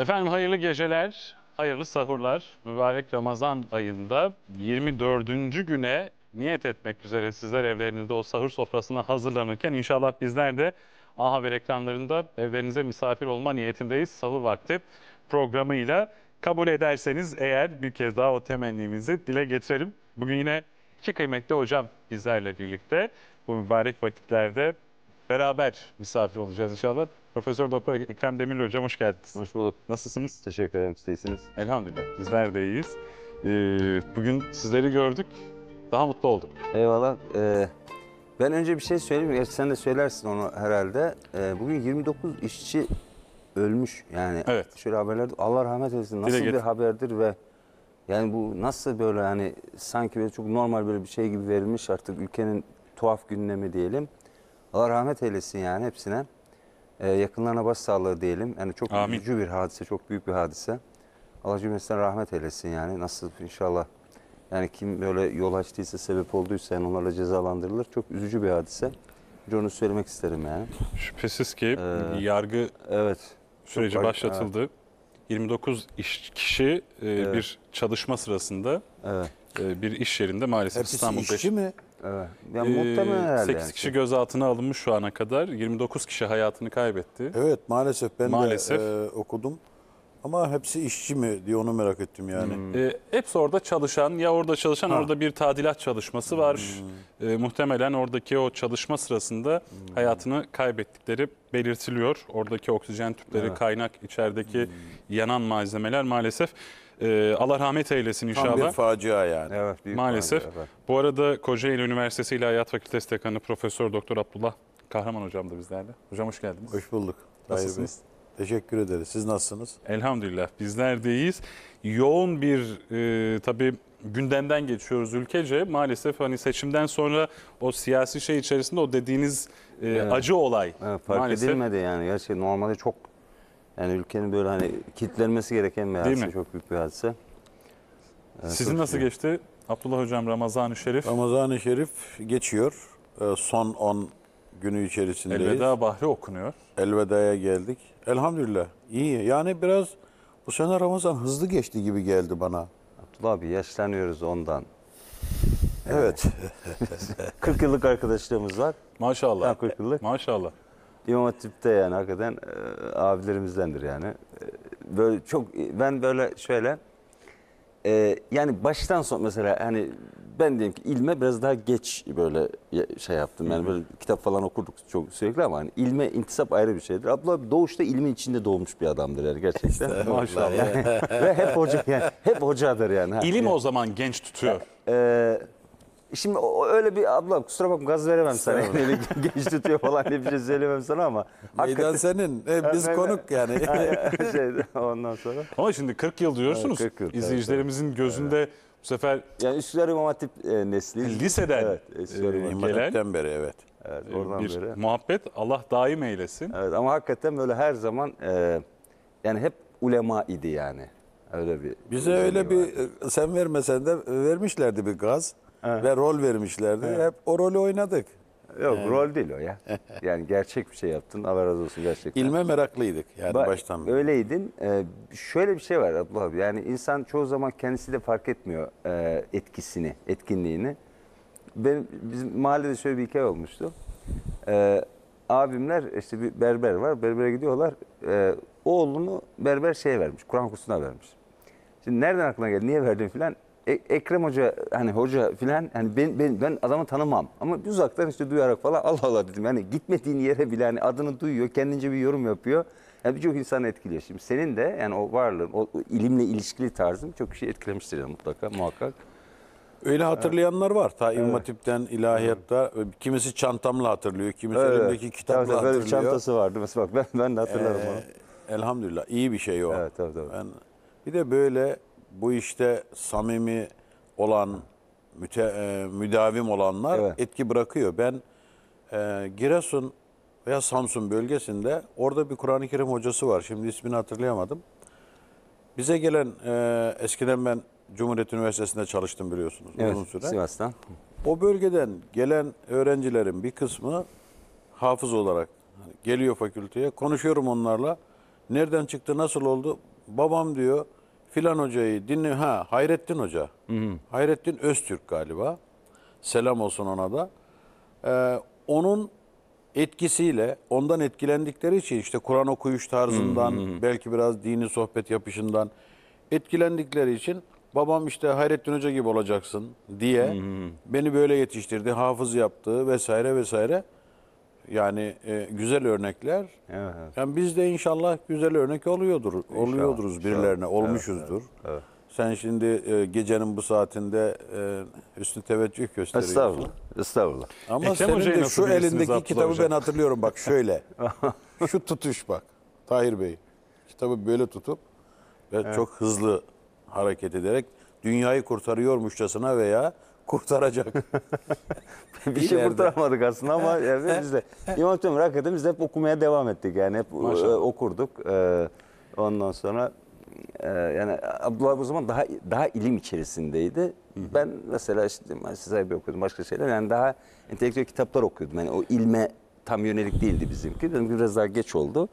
Efendim hayırlı geceler, hayırlı sahurlar. Mübarek Ramazan ayında 24. güne niyet etmek üzere sizler evlerinizde o sahur sofrasına hazırlanırken inşallah bizler de A Haber ekranlarında evlerinize misafir olma niyetindeyiz. Sahur vakti programıyla kabul ederseniz eğer bir kez daha o temennimizi dile getirelim. Bugün yine iki kıymetli hocam bizlerle birlikte bu mübarek vakitlerde beraber misafir olacağız inşallah. Profesör Doktor Ekrem Demirli Hocam hoş geldiniz. Hoş bulduk. Nasılsınız? Teşekkür ederim. Siz iyisiniz. Elhamdülillah. Bizler de iyiyiz. Ee, bugün sizleri gördük. Daha mutlu olduk. Eyvallah. Ee, ben önce bir şey söyleyeyim. Gerçi sen de söylersin onu herhalde. Ee, bugün 29 işçi ölmüş. Yani evet. şöyle haberlerde Allah rahmet eylesin. Nasıl bir, bir haberdir ve yani bu nasıl böyle hani sanki böyle çok normal böyle bir şey gibi verilmiş artık ülkenin tuhaf gündemi diyelim. Allah rahmet eylesin yani hepsine e, yakınlarına başsağlığı diyelim. Yani çok Amin. üzücü bir hadise, çok büyük bir hadise. Allah cümlesine rahmet eylesin yani. Nasıl inşallah yani kim böyle yol açtıysa, sebep olduysa yani onlarla cezalandırılır. Çok üzücü bir hadise. Bir onu söylemek isterim yani. Şüphesiz ki ee, yargı evet, süreci çok, başlatıldı. Evet. 29 iş, kişi e, evet. bir çalışma sırasında evet. e, bir iş yerinde maalesef Hepsi İstanbul'da. Hepsi işçi mi? Evet. Ya, ee, muhtemelen herhalde. 8 yani. kişi gözaltına alınmış şu ana kadar. 29 kişi hayatını kaybetti. Evet maalesef ben maalesef. de e, okudum. Ama hepsi işçi mi diye onu merak ettim yani. Hmm. E, hepsi orada çalışan ya orada çalışan ha. orada bir tadilat çalışması var. Hmm. E, muhtemelen oradaki o çalışma sırasında hmm. hayatını kaybettikleri belirtiliyor. Oradaki oksijen tüpleri, evet. kaynak, içerideki hmm. yanan malzemeler maalesef. Ee, Allah rahmet eylesin inşallah. Tam bir facia yani. Evet, büyük Maalesef. Facia, evet. Bu arada Kocaeli Üniversitesi İlahiyat Fakültesi Dekanı Profesör Doktor Abdullah Kahraman Hocam da bizlerle. Hocam hoş geldiniz. Hoş bulduk. Nasılsınız? Teşekkür ederiz. Siz nasılsınız? Elhamdülillah. Bizler deyiz. Yoğun bir e, tabii gündemden geçiyoruz ülkece. Maalesef hani seçimden sonra o siyasi şey içerisinde o dediğiniz e, evet. acı olay. Evet, fark maalesef. edilmedi yani. Gerçi normalde çok yani ülkenin böyle hani kitlenmesi gereken bir Değil hadise. Çok büyük bir hadise. Evet, Sizin nasıl geldin. Şey. geçti? Abdullah Hocam Ramazan-ı Şerif. Ramazan-ı Şerif geçiyor. Ee, son 10 günü içerisindeyiz. Elveda Bahri okunuyor. Elveda'ya geldik. Elhamdülillah. İyi Yani biraz bu sene Ramazan hızlı geçti gibi geldi bana. Abdullah abi yaşlanıyoruz ondan. Evet. 40 yıllık arkadaşlığımız var. Maşallah. Ya 40 yıllık. Maşallah. İmam Hatip'te yani hakikaten e, abilerimizdendir yani. E, böyle çok ben böyle şöyle e, yani baştan son mesela hani ben diyeyim ki ilme biraz daha geç böyle şey yaptım. Yani böyle kitap falan okurduk çok sürekli ama hani ilme intisap ayrı bir şeydir. Abdullah abi doğuşta ilmin içinde doğmuş bir adamdır yani gerçekten. Maşallah. Ve hep hoca yani hep hocadır yani. İlim yani. o zaman genç tutuyor. Ee, Şimdi öyle bir abla kusura bakma gaz veremem sana. Öyle genç tutuyor falan ne bir şey söyleyemem sana ama. Meydan senin. E, biz konuk yani. şey, ondan sonra. Ama şimdi 40 yıl diyorsunuz. Evet, 40 yıl, evet, İzleyicilerimizin gözünde bu sefer Yani Üsküdar İmam Hatip e, nesliyiz. Liseden, Evet, Üsküdar İmam e, beri evet. Evet, e, oradan bir beri. muhabbet Allah daim eylesin. Evet, ama hakikaten böyle her zaman e, yani hep ulema idi yani. Öyle bir. Bize öyle bir e, sen vermesen de vermişlerdi bir gaz. Evet. Ve rol vermişlerdi. Evet. Hep o rolü oynadık. Yok evet. rol değil o ya. Yani gerçek bir şey yaptın. Allah razı olsun gerçekten. İlme meraklıydık yani ba baştan beri. Öyleydin. Ee, şöyle bir şey var Abdullah abi. Yani insan çoğu zaman kendisi de fark etmiyor e, etkisini, etkinliğini. Benim, bizim mahallede şöyle bir hikaye olmuştu. Ee, abimler işte bir berber var. Berbere gidiyorlar. Ee, oğlunu berber şeye vermiş. Kur'an kursuna vermiş. Şimdi nereden aklına geldi? Niye verdin filan? E, Ekrem Hoca hani hoca filan hani ben, ben, ben adamı tanımam. Ama uzaktan işte duyarak falan Allah Allah dedim. Yani gitmediğin yere bile hani adını duyuyor kendince bir yorum yapıyor. Yani birçok insanı etkiliyor. Şimdi senin de yani o varlığın, o ilimle ilişkili tarzın çok şey etkilemiştir yani mutlaka muhakkak. Öyle hatırlayanlar var. Ta İmam evet. Hatip'ten ilahiyatta kimisi çantamla hatırlıyor, kimisi evet. elimdeki kitapla tabii, hatırlıyor. Böyle bir çantası vardı mesela bak ben, ben de hatırlarım ee, onu. Elhamdülillah iyi bir şey o. Evet, tabii, tabii. Ben, bir de böyle bu işte samimi olan, müte, e, müdavim olanlar evet. etki bırakıyor. Ben e, Giresun veya Samsun bölgesinde orada bir Kur'an-ı Kerim hocası var. Şimdi ismini hatırlayamadım. Bize gelen, e, eskiden ben Cumhuriyet Üniversitesi'nde çalıştım biliyorsunuz evet, uzun süre. Sivas'tan. O bölgeden gelen öğrencilerin bir kısmı hafız olarak geliyor fakülteye. Konuşuyorum onlarla. Nereden çıktı, nasıl oldu? Babam diyor filan hocayı dinle ha Hayrettin Hoca. Hı hı. Hayrettin Öztürk galiba. Selam olsun ona da. Ee, onun etkisiyle ondan etkilendikleri için işte Kur'an okuyuş tarzından hı hı. belki biraz dini sohbet yapışından etkilendikleri için babam işte Hayrettin Hoca gibi olacaksın diye hı hı. beni böyle yetiştirdi, hafız yaptı vesaire vesaire. Yani e, güzel örnekler. Evet. Yani biz de inşallah güzel örnek oluyordur. İnşallah, oluyoruz birilerine, inşallah. olmuşuzdur. Evet, evet, evet. Sen şimdi e, gecenin bu saatinde e, üstü teveccüh gösteriyorsun. Estağfurullah. Estağfurullah. Ama Ekrem senin de şu elindeki kitabı Hocam? ben hatırlıyorum bak şöyle. şu tutuş bak. Tahir Bey. Kitabı böyle tutup ve evet. çok hızlı hareket ederek dünyayı kurtarıyormuşçasına veya kurtaracak. bir şey kurtaramadık aslında ama yani biz de İmam Hatip hakikaten biz hep okumaya devam ettik yani hep e, Maşallah. okurduk. E, ondan sonra e, yani Abdullah bu zaman daha daha ilim içerisindeydi. Hı hı. Ben mesela işte size bir okudum başka şeyler yani daha entelektüel kitaplar okuyordum. Yani o ilme tam yönelik değildi bizimki. Dedim biraz daha geç oldu.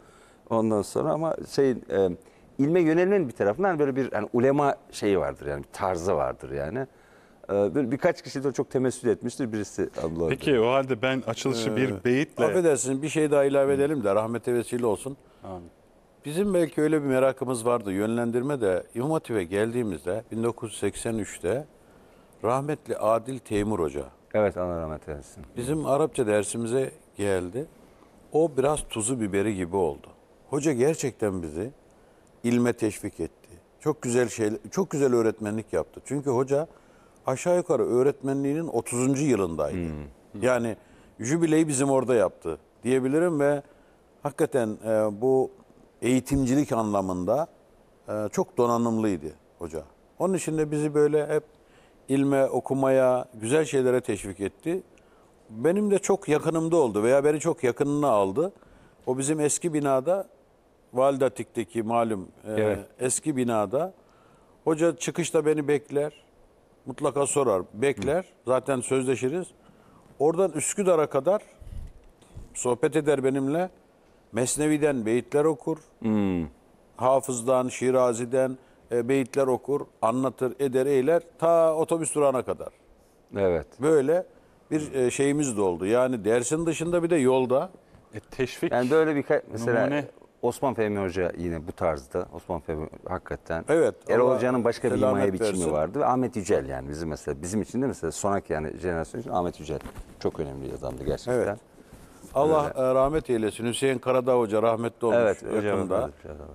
Ondan sonra ama şey ilme yönelmenin bir tarafından böyle bir yani ulema şeyi vardır yani bir tarzı vardır yani. Ee, böyle birkaç kişi de çok temessül etmiştir birisi abla. Peki o halde ben açılışı bir ee, beyitle... Affedersin bir şey daha ilave edelim de rahmete vesile olsun. Amin. Bizim belki öyle bir merakımız vardı. Yönlendirme de İmam Hatip'e geldiğimizde 1983'te rahmetli Adil Teymur Hoca. Evet Allah rahmet eylesin. Bizim Arapça dersimize geldi. O biraz tuzu biberi gibi oldu. Hoca gerçekten bizi ilme teşvik etti. Çok güzel şey, çok güzel öğretmenlik yaptı. Çünkü hoca aşağı yukarı öğretmenliğinin 30. yılındaydı. Hmm. hmm. Yani jübileyi bizim orada yaptı diyebilirim ve hakikaten e, bu eğitimcilik anlamında e, çok donanımlıydı hoca. Onun için de bizi böyle hep ilme, okumaya, güzel şeylere teşvik etti. Benim de çok yakınımda oldu veya beni çok yakınına aldı. O bizim eski binada, Validatik'teki malum e, evet. e, eski binada. Hoca çıkışta beni bekler mutlaka sorar. Bekler. Zaten sözleşiriz. Oradan Üsküdar'a kadar sohbet eder benimle. Mesnevi'den beyitler okur. Hmm. Hafız'dan, Şirazi'den e, beyitler okur, anlatır, eder, eyler ta otobüs durağına kadar. Evet. Böyle bir e, şeyimiz de oldu. Yani dersin dışında bir de yolda. E, teşvik. Yani böyle bir mesela numune. Osman Fehmi Hoca yine bu tarzda. Osman Fehmi hakikaten. Evet. Erol Hoca'nın başka bir himaye biçimi versin. vardı. Ve Ahmet Yücel yani bizim mesela bizim için de mesela sonraki yani jenerasyon için Ahmet Yücel çok önemli bir adamdı gerçekten. Evet. Allah Öyle. E, rahmet eylesin. Hüseyin Karadağ Hoca rahmetli olmuş evet, yakında.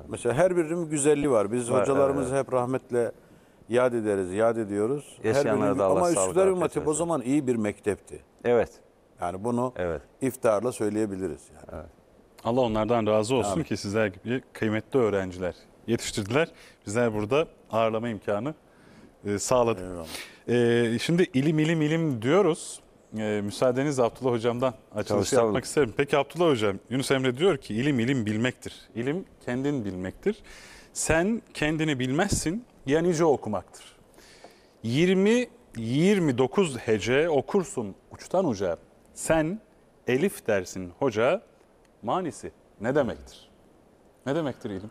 Mesela her birinin güzelliği var. Biz var, hocalarımızı evet. hep rahmetle yad ederiz, yad ediyoruz. her birinin, da Allah Ama Üsküdar Ümmü o zaman iyi bir mektepti. Evet. Yani bunu evet. iftarla söyleyebiliriz. Yani. Evet. Allah onlardan razı olsun Amin. ki sizler gibi kıymetli öğrenciler yetiştirdiler. Bizler burada ağırlama imkanı e, sağladık. E, şimdi ilim ilim ilim diyoruz. E, müsaadenizle Abdullah Hocam'dan açılışı yapmak isterim. Peki Abdullah Hocam, Yunus Emre diyor ki ilim ilim bilmektir. İlim kendin bilmektir. Sen kendini bilmezsin, ya nice okumaktır. 20 29 hece okursun uçtan uca. Sen Elif dersin hoca, manisi ne demektir? Ne demektir ilim?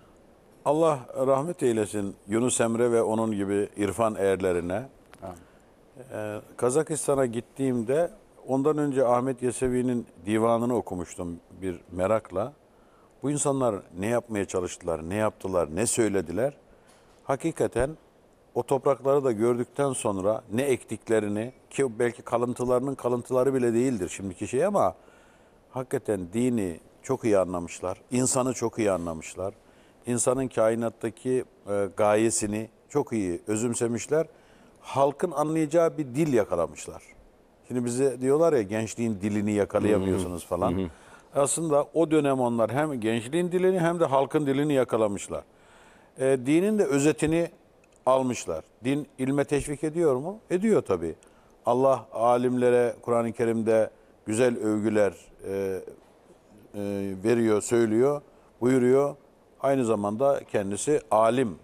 Allah rahmet eylesin Yunus Emre ve onun gibi irfan erlerine. Ee, Kazakistan'a gittiğimde ondan önce Ahmet Yesevi'nin divanını okumuştum bir merakla. Bu insanlar ne yapmaya çalıştılar, ne yaptılar, ne söylediler? Hakikaten o toprakları da gördükten sonra ne ektiklerini ki belki kalıntılarının kalıntıları bile değildir şimdiki şey ama hakikaten dini, çok iyi anlamışlar. İnsanı çok iyi anlamışlar. İnsanın kainattaki e, gayesini çok iyi özümsemişler. Halkın anlayacağı bir dil yakalamışlar. Şimdi bize diyorlar ya gençliğin dilini yakalayamıyorsunuz falan. Aslında o dönem onlar hem gençliğin dilini hem de halkın dilini yakalamışlar. E, dinin de özetini almışlar. Din ilme teşvik ediyor mu? Ediyor tabii. Allah alimlere Kur'an-ı Kerim'de güzel övgüler e, e, veriyor, söylüyor, buyuruyor. Aynı zamanda kendisi alim.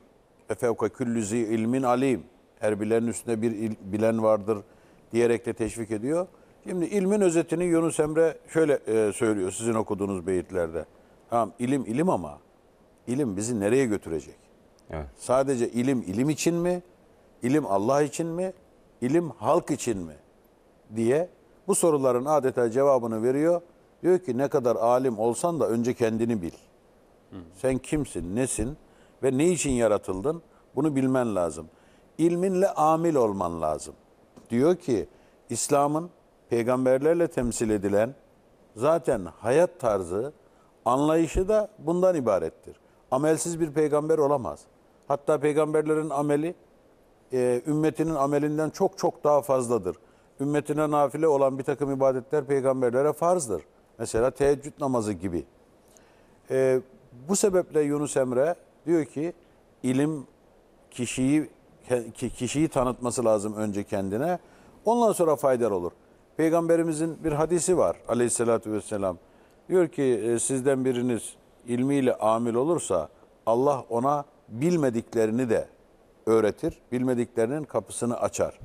Efevka küllüzi ilmin alim. Her bilenin üstünde bir il, bilen vardır diyerek de teşvik ediyor. Şimdi ilmin özetini Yunus Emre şöyle e, söylüyor sizin okuduğunuz beyitlerde. Tamam ilim ilim ama ilim bizi nereye götürecek? Evet. Sadece ilim ilim için mi? İlim Allah için mi? İlim halk için mi? diye bu soruların adeta cevabını veriyor. Diyor ki ne kadar alim olsan da önce kendini bil. Hı. Sen kimsin, nesin ve ne için yaratıldın bunu bilmen lazım. İlminle amil olman lazım. Diyor ki İslam'ın peygamberlerle temsil edilen zaten hayat tarzı, anlayışı da bundan ibarettir. Amelsiz bir peygamber olamaz. Hatta peygamberlerin ameli e, ümmetinin amelinden çok çok daha fazladır. Ümmetine nafile olan bir takım ibadetler peygamberlere farzdır. Mesela teheccüd namazı gibi. E, bu sebeple Yunus Emre diyor ki ilim kişiyi kişiyi tanıtması lazım önce kendine. Ondan sonra faydalı olur. Peygamberimizin bir hadisi var aleyhissalatü vesselam. Diyor ki e, sizden biriniz ilmiyle amil olursa Allah ona bilmediklerini de öğretir. Bilmediklerinin kapısını açar.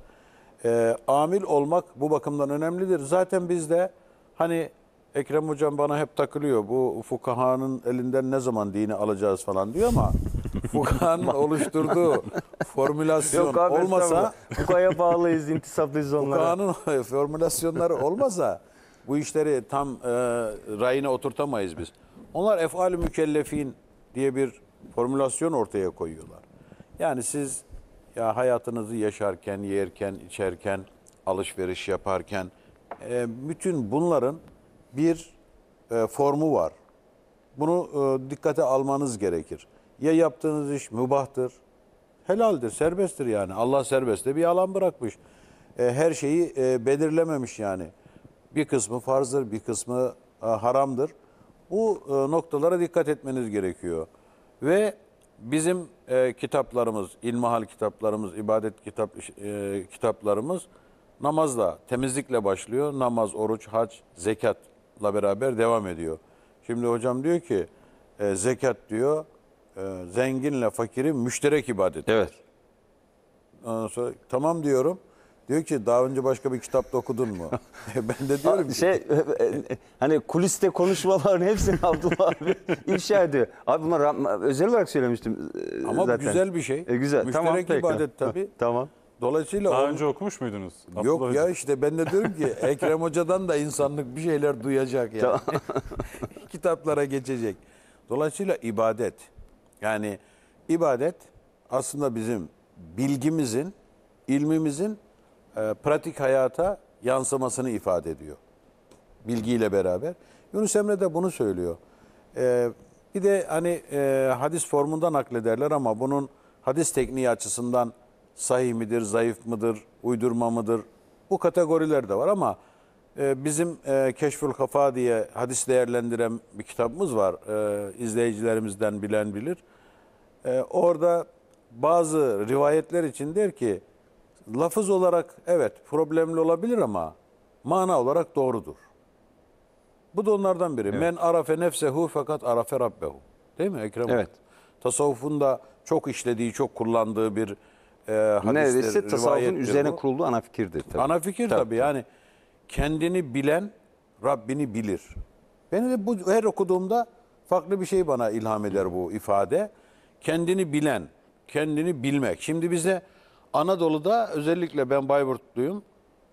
E, amil olmak bu bakımdan önemlidir. Zaten biz de hani Ekrem Hocam bana hep takılıyor. Bu fukahanın elinden ne zaman dini alacağız falan diyor ama fukahanın oluşturduğu formülasyon Yok abi, olmasa... Fukaya bağlıyız, intisaplıyız onlara. Fukahanın formülasyonları olmasa bu işleri tam e, rayına oturtamayız biz. Onlar efal-i mükellefin diye bir formülasyon ortaya koyuyorlar. Yani siz ya hayatınızı yaşarken, yerken, içerken, alışveriş yaparken e, bütün bunların bir e, formu var. Bunu e, dikkate almanız gerekir. Ya yaptığınız iş mübahtır, helaldir, serbesttir yani. Allah serbestte bir alan bırakmış. E, her şeyi e, belirlememiş yani. Bir kısmı farzdır, bir kısmı e, haramdır. Bu e, noktalara dikkat etmeniz gerekiyor. Ve bizim e, kitaplarımız, ilmihal kitaplarımız, ibadet kitap e, kitaplarımız namazla, temizlikle başlıyor. Namaz, oruç, hac, zekat beraber devam ediyor. Şimdi hocam diyor ki e, zekat diyor e, zenginle fakiri müşterek ibadet. Evet. Ondan sonra tamam diyorum. Diyor ki daha önce başka bir kitapta okudun mu? E, ben de diyorum ki... Şey, e, e, hani kuliste konuşmaların hepsini Abdullah abi ifşa ediyor. Abi bunlar özel olarak söylemiştim Ama zaten. güzel bir şey. E, güzel. Müşterek tamam, ibadet tabii. tamam. Dolayısıyla Daha önce okumuş muydunuz? Abdullah Yok Hoca? ya işte ben de diyorum ki Ekrem Hoca'dan da insanlık bir şeyler duyacak yani. Kitaplara geçecek. Dolayısıyla ibadet. Yani ibadet aslında bizim bilgimizin, ilmimizin e, pratik hayata yansımasını ifade ediyor. Bilgiyle beraber. Yunus Emre de bunu söylüyor. E, bir de hani e, hadis formunda naklederler ama bunun hadis tekniği açısından sahih midir, zayıf mıdır, uydurma mıdır? Bu kategoriler de var ama e, bizim e, Keşfül Kafa diye hadis değerlendiren bir kitabımız var. E, izleyicilerimizden bilen bilir. E, orada bazı rivayetler için der ki lafız olarak evet problemli olabilir ama mana olarak doğrudur. Bu da onlardan biri. Evet. Men arafe nefsehu fakat arafe rabbehu. Değil mi Ekrem? Evet. Tasavvufun da çok işlediği, çok kullandığı bir e, hadistir, Neredeyse tasavvufun üzerine bu. kurulduğu ana fikirdir. Tabii. Ana fikir tabii, tabii yani kendini bilen Rabbini bilir. Beni de bu her okuduğumda farklı bir şey bana ilham eder bu ifade. Kendini bilen, kendini bilmek. Şimdi bize Anadolu'da özellikle ben Bayburtluyum.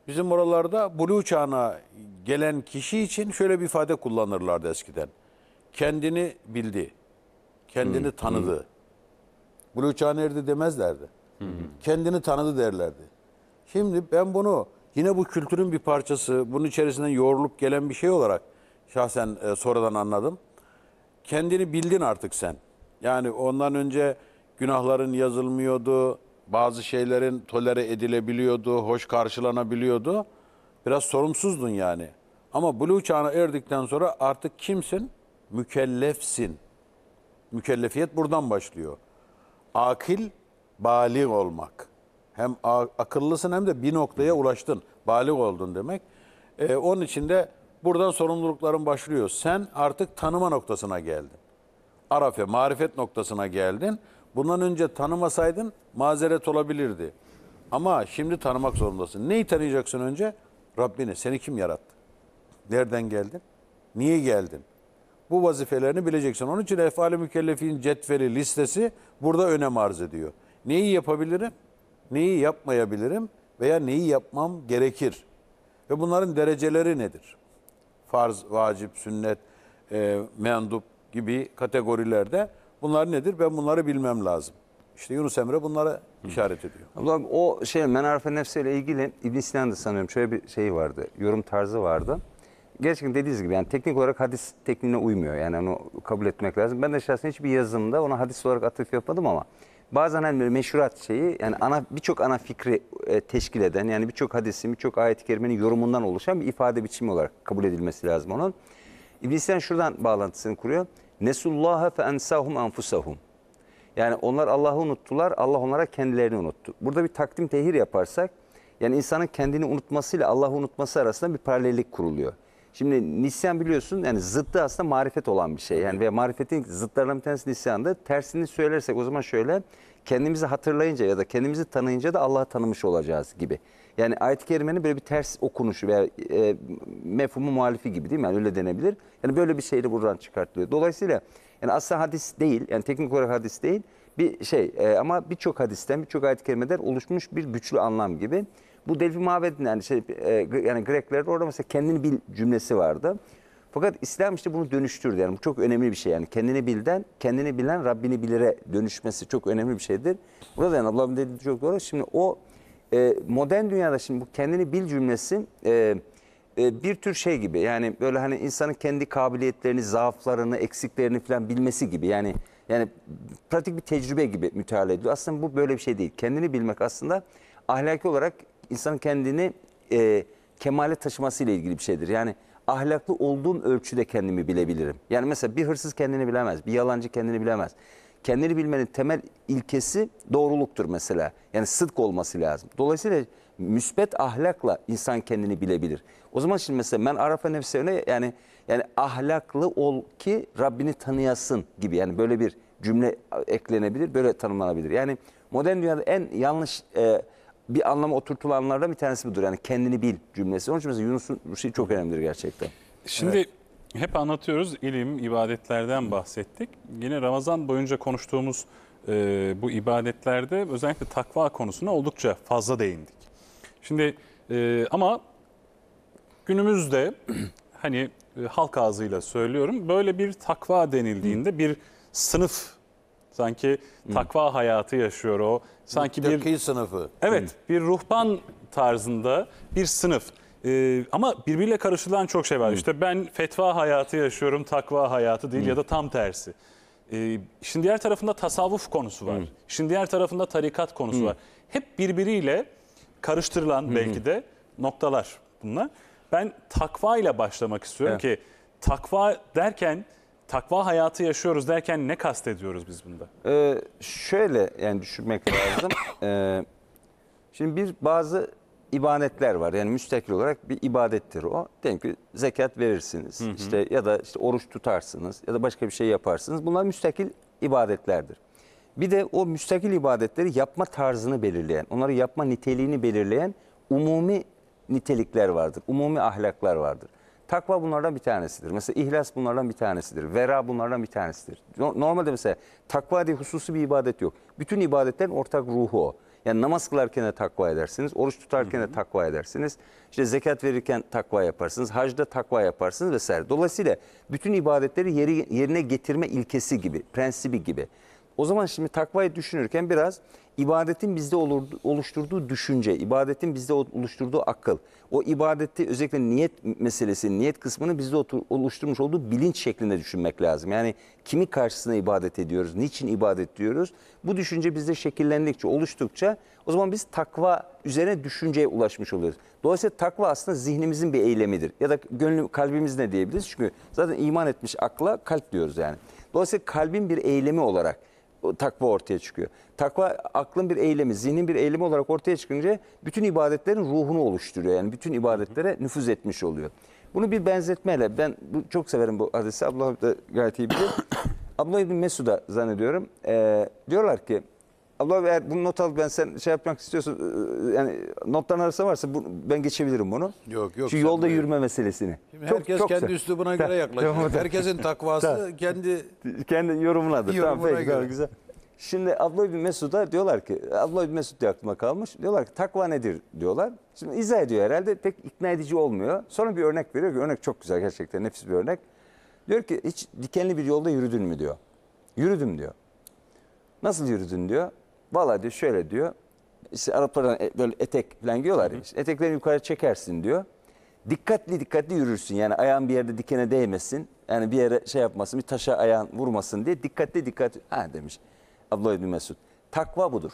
Bizim oralarda Blue çağına gelen kişi için şöyle bir ifade kullanırlardı eskiden. Kendini bildi, kendini hmm, hmm. tanıdı. Hmm. Blue çağı nerede demezlerdi. Kendini tanıdı derlerdi. Şimdi ben bunu yine bu kültürün bir parçası, bunun içerisinden yoğrulup gelen bir şey olarak şahsen e, sonradan anladım. Kendini bildin artık sen. Yani ondan önce günahların yazılmıyordu, bazı şeylerin tolere edilebiliyordu, hoş karşılanabiliyordu. Biraz sorumsuzdun yani. Ama blue çağına erdikten sonra artık kimsin? Mükellefsin. Mükellefiyet buradan başlıyor. Akil Balik olmak. Hem akıllısın hem de bir noktaya ulaştın. Balik oldun demek. Ee, onun için de buradan sorumlulukların başlıyor. Sen artık tanıma noktasına geldin. Arafe, marifet noktasına geldin. Bundan önce tanımasaydın mazeret olabilirdi. Ama şimdi tanımak zorundasın. Neyi tanıyacaksın önce? Rabbini. Seni kim yarattı? Nereden geldin? Niye geldin? Bu vazifelerini bileceksin. Onun için efali mükellefin cetveli listesi burada önem arz ediyor. Neyi yapabilirim, neyi yapmayabilirim veya neyi yapmam gerekir? Ve bunların dereceleri nedir? Farz, vacip, sünnet, e, mendup gibi kategorilerde bunlar nedir? Ben bunları bilmem lazım. İşte Yunus Emre bunlara işaret ediyor. Abla abi, o şey menarfe nefsiyle ilgili İbn Sinan'da sanıyorum şöyle bir şey vardı. Yorum tarzı vardı. Gerçekten dediğiniz gibi yani teknik olarak hadis tekniğine uymuyor. Yani onu kabul etmek lazım. Ben de şahsen hiçbir yazımda ona hadis olarak atıf yapmadım ama bazen hani meşrurat şeyi yani ana birçok ana fikri e, teşkil eden yani birçok hadisin birçok ayet-i kerimenin yorumundan oluşan bir ifade biçimi olarak kabul edilmesi lazım onun. İblisten şuradan bağlantısını kuruyor. Nesullaha fe ensahum enfusahum. Yani onlar Allah'ı unuttular, Allah onlara kendilerini unuttu. Burada bir takdim tehir yaparsak, yani insanın kendini unutmasıyla Allah'ı unutması arasında bir paralellik kuruluyor. Şimdi Nisyan biliyorsun yani zıttı aslında marifet olan bir şey. Yani ve marifetin zıtlarından bir tanesi Nisyan'da. Tersini söylersek o zaman şöyle kendimizi hatırlayınca ya da kendimizi tanıyınca da Allah'ı tanımış olacağız gibi. Yani ayet-i kerimenin böyle bir ters okunuşu veya e, mefhumu muhalifi gibi değil mi? Yani öyle denebilir. Yani böyle bir şeyle buradan çıkartılıyor. Dolayısıyla yani aslında hadis değil. Yani teknik olarak hadis değil. Bir şey e, ama birçok hadisten, birçok ayet-i kerimeden oluşmuş bir güçlü anlam gibi. Bu Delphi Mabed'in yani şey e, yani Greklerde orada mesela kendini bil cümlesi vardı. Fakat İslam işte bunu dönüştürdü. Yani bu çok önemli bir şey. Yani kendini bilden, kendini bilen Rabbini bilire dönüşmesi çok önemli bir şeydir. Burada yani Allah'ın dediği çok doğru. Şimdi o e, modern dünyada şimdi bu kendini bil cümlesi e, e, bir tür şey gibi. Yani böyle hani insanın kendi kabiliyetlerini, zaaflarını, eksiklerini falan bilmesi gibi. Yani yani pratik bir tecrübe gibi müteala ediliyor. Aslında bu böyle bir şey değil. Kendini bilmek aslında ahlaki olarak insan kendini e, kemale taşımasıyla ilgili bir şeydir. Yani ahlaklı olduğum ölçüde kendimi bilebilirim. Yani mesela bir hırsız kendini bilemez, bir yalancı kendini bilemez. Kendini bilmenin temel ilkesi doğruluktur mesela. Yani sıdk olması lazım. Dolayısıyla müsbet ahlakla insan kendini bilebilir. O zaman şimdi mesela ben Arafa nefsine yani yani ahlaklı ol ki Rabbini tanıyasın gibi yani böyle bir cümle eklenebilir, böyle tanımlanabilir. Yani modern dünyada en yanlış e, bir anlama oturtulanlardan bir tanesi budur. Yani kendini bil cümlesi. Onun için mesela Yunus'un şey çok önemlidir gerçekten. Şimdi evet. hep anlatıyoruz ilim, ibadetlerden bahsettik. Yine Ramazan boyunca konuştuğumuz e, bu ibadetlerde özellikle takva konusuna oldukça fazla değindik. Şimdi e, ama günümüzde hani e, halk ağzıyla söylüyorum böyle bir takva denildiğinde bir sınıf Sanki takva hayatı yaşıyor o. Sanki bir Türkiye sınıfı. Evet, bir ruhban tarzında bir sınıf. Ee, ama birbiriyle karışılan çok şey var. İşte ben fetva hayatı yaşıyorum, takva hayatı değil ya da tam tersi. Ee, işin diğer tarafında tasavvuf konusu var. Şimdi diğer tarafında tarikat konusu var. Hep birbiriyle karıştırılan belki de noktalar bunlar. Ben takva ile başlamak istiyorum ki takva derken takva hayatı yaşıyoruz derken ne kastediyoruz biz bunda? Ee, şöyle yani düşünmek lazım. Ee, şimdi bir bazı ibadetler var. Yani müstakil olarak bir ibadettir o. Diyelim ki zekat verirsiniz. Hı hı. İşte ya da işte oruç tutarsınız ya da başka bir şey yaparsınız. Bunlar müstakil ibadetlerdir. Bir de o müstakil ibadetleri yapma tarzını belirleyen, onları yapma niteliğini belirleyen umumi nitelikler vardır. Umumi ahlaklar vardır. Takva bunlardan bir tanesidir. Mesela ihlas bunlardan bir tanesidir. Vera bunlardan bir tanesidir. Normalde mesela takva diye hususi bir ibadet yok. Bütün ibadetlerin ortak ruhu o. Yani namaz kılarken de takva edersiniz, oruç tutarken de takva edersiniz. işte zekat verirken takva yaparsınız, hacda takva yaparsınız vesaire. Dolayısıyla bütün ibadetleri yeri, yerine getirme ilkesi gibi, prensibi gibi. O zaman şimdi takvayı düşünürken biraz ibadetin bizde olur, oluşturduğu düşünce, ibadetin bizde oluşturduğu akıl, o ibadeti özellikle niyet meselesi, niyet kısmını bizde otur, oluşturmuş olduğu bilinç şeklinde düşünmek lazım. Yani kimi karşısına ibadet ediyoruz, niçin ibadet diyoruz? Bu düşünce bizde şekillendikçe, oluştukça o zaman biz takva üzerine düşünceye ulaşmış oluyoruz. Dolayısıyla takva aslında zihnimizin bir eylemidir. Ya da gönlü, kalbimiz ne diyebiliriz? Çünkü zaten iman etmiş akla kalp diyoruz yani. Dolayısıyla kalbin bir eylemi olarak takva ortaya çıkıyor. Takva aklın bir eylemi, zihnin bir eylemi olarak ortaya çıkınca bütün ibadetlerin ruhunu oluşturuyor. Yani bütün ibadetlere nüfuz etmiş oluyor. Bunu bir benzetmeyle ben bu, çok severim bu hadisi. Abdullah da gayet iyi bilir. Abdullah İbni Mesud'a zannediyorum. E, diyorlar ki Abla eğer bunu not al ben sen şey yapmak istiyorsun e, e, yani notların arası varsa bu, ben geçebilirim bunu. Yok yok. Şu yolda böyle. yürüme meselesini. Şimdi çok, herkes çok kendi güzel. üslubuna göre yaklaşıyor. Herkesin takvası kendi kendi yorumladı. Tamam peki tamam güzel. Şimdi abla bir Mesud'a diyorlar ki abla bir Mesud diye aklıma kalmış. Diyorlar ki takva nedir diyorlar. Şimdi izah ediyor herhalde pek ikna edici olmuyor. Sonra bir örnek veriyor ki örnek çok güzel gerçekten nefis bir örnek. Diyor ki hiç dikenli bir yolda yürüdün mü diyor. Yürüdüm diyor. Nasıl yürüdün diyor. Vallahi diyor şöyle diyor. İşte Araplardan e, böyle etek falan giyiyorlar. Hı hı. İşte eteklerini yukarı çekersin diyor. Dikkatli dikkatli yürürsün. Yani ayağın bir yerde dikene değmesin. Yani bir yere şey yapmasın, bir taşa ayağın vurmasın diye dikkatli dikkat. Ha demiş Abdullah İbni Mesud. Takva budur.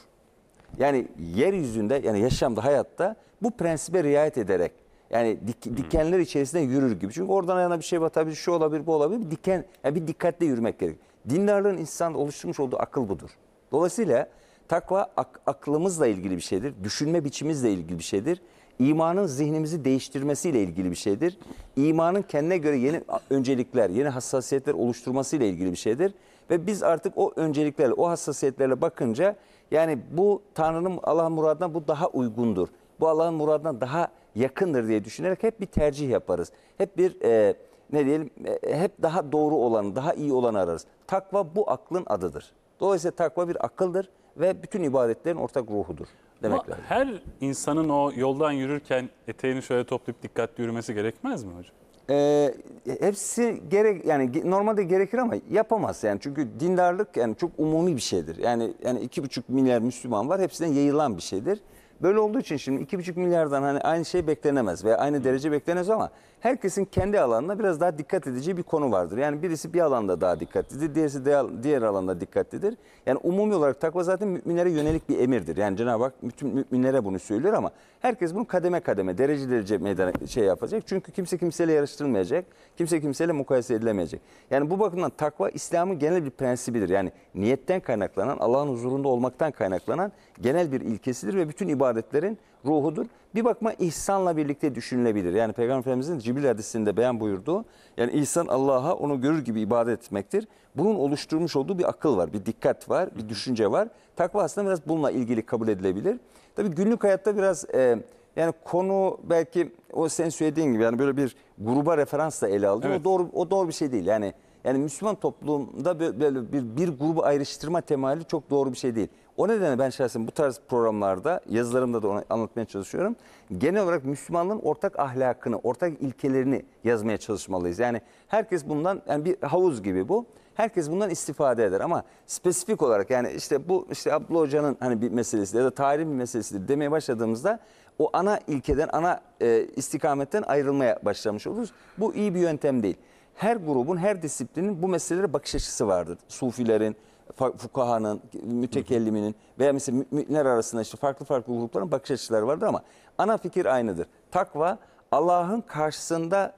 Yani yeryüzünde yani yaşamda hayatta bu prensibe riayet ederek yani dik, dikenler içerisinde yürür gibi. Çünkü oradan ayağına bir şey batabilir, şu olabilir, bu olabilir. Bir diken, yani bir dikkatle yürümek gerek. Dindarlığın insan oluşturmuş olduğu akıl budur. Dolayısıyla Takva ak aklımızla ilgili bir şeydir. Düşünme biçimimizle ilgili bir şeydir. İmanın zihnimizi değiştirmesiyle ilgili bir şeydir. İmanın kendine göre yeni öncelikler, yeni hassasiyetler oluşturmasıyla ilgili bir şeydir. Ve biz artık o önceliklerle, o hassasiyetlerle bakınca yani bu Tanrı'nın Allah'ın muradına bu daha uygundur. Bu Allah'ın muradına daha yakındır diye düşünerek hep bir tercih yaparız. Hep bir e, ne diyelim e, hep daha doğru olanı, daha iyi olanı ararız. Takva bu aklın adıdır. Dolayısıyla takva bir akıldır ve bütün ibadetlerin ortak ruhudur demek Ama Her insanın o yoldan yürürken eteğini şöyle toplayıp dikkatli yürümesi gerekmez mi hocam? E, hepsi gerek yani normalde gerekir ama yapamaz yani çünkü dindarlık yani çok umumi bir şeydir. Yani yani iki buçuk milyar Müslüman var hepsinden yayılan bir şeydir. Böyle olduğu için şimdi iki buçuk milyardan hani aynı şey beklenemez veya aynı derece beklenemez ama herkesin kendi alanına biraz daha dikkat edici bir konu vardır. Yani birisi bir alanda daha dikkatlidir, diğerisi diğer alanda dikkatlidir. Yani umumi olarak takva zaten müminlere yönelik bir emirdir. Yani Cenab-ı Hak bütün müminlere bunu söylüyor ama herkes bunu kademe kademe, derece derece meydana şey yapacak. Çünkü kimse kimseyle yarıştırılmayacak, kimse kimseyle mukayese edilemeyecek. Yani bu bakımdan takva İslam'ın genel bir prensibidir. Yani niyetten kaynaklanan, Allah'ın huzurunda olmaktan kaynaklanan genel bir ilkesidir ve bütün ibadetlerin ruhudur bir bakma ihsanla birlikte düşünülebilir. Yani Peygamber Efendimizin Cibril hadisinde beyan buyurduğu yani ihsan Allah'a onu görür gibi ibadet etmektir. Bunun oluşturmuş olduğu bir akıl var, bir dikkat var, bir düşünce var. Takva aslında biraz bununla ilgili kabul edilebilir. Tabii günlük hayatta biraz e, yani konu belki o sen söylediğin gibi yani böyle bir gruba referansla ele aldı. Evet. O doğru o doğru bir şey değil. Yani yani Müslüman toplumda böyle bir, bir grubu ayrıştırma temali çok doğru bir şey değil. O nedenle ben şahsen bu tarz programlarda yazılarımda da onu anlatmaya çalışıyorum. Genel olarak Müslümanlığın ortak ahlakını, ortak ilkelerini yazmaya çalışmalıyız. Yani herkes bundan yani bir havuz gibi bu. Herkes bundan istifade eder ama spesifik olarak yani işte bu işte Abdullah Hoca'nın hani bir meselesi ya da tarih bir meselesidir demeye başladığımızda o ana ilkeden, ana e, istikametten ayrılmaya başlamış oluruz. Bu iyi bir yöntem değil. Her grubun, her disiplinin bu meselelere bakış açısı vardır. Sufilerin, fukahanın, mütekelliminin veya mesela müminler arasında işte farklı farklı grupların bakış açıları vardır ama ana fikir aynıdır. Takva Allah'ın karşısında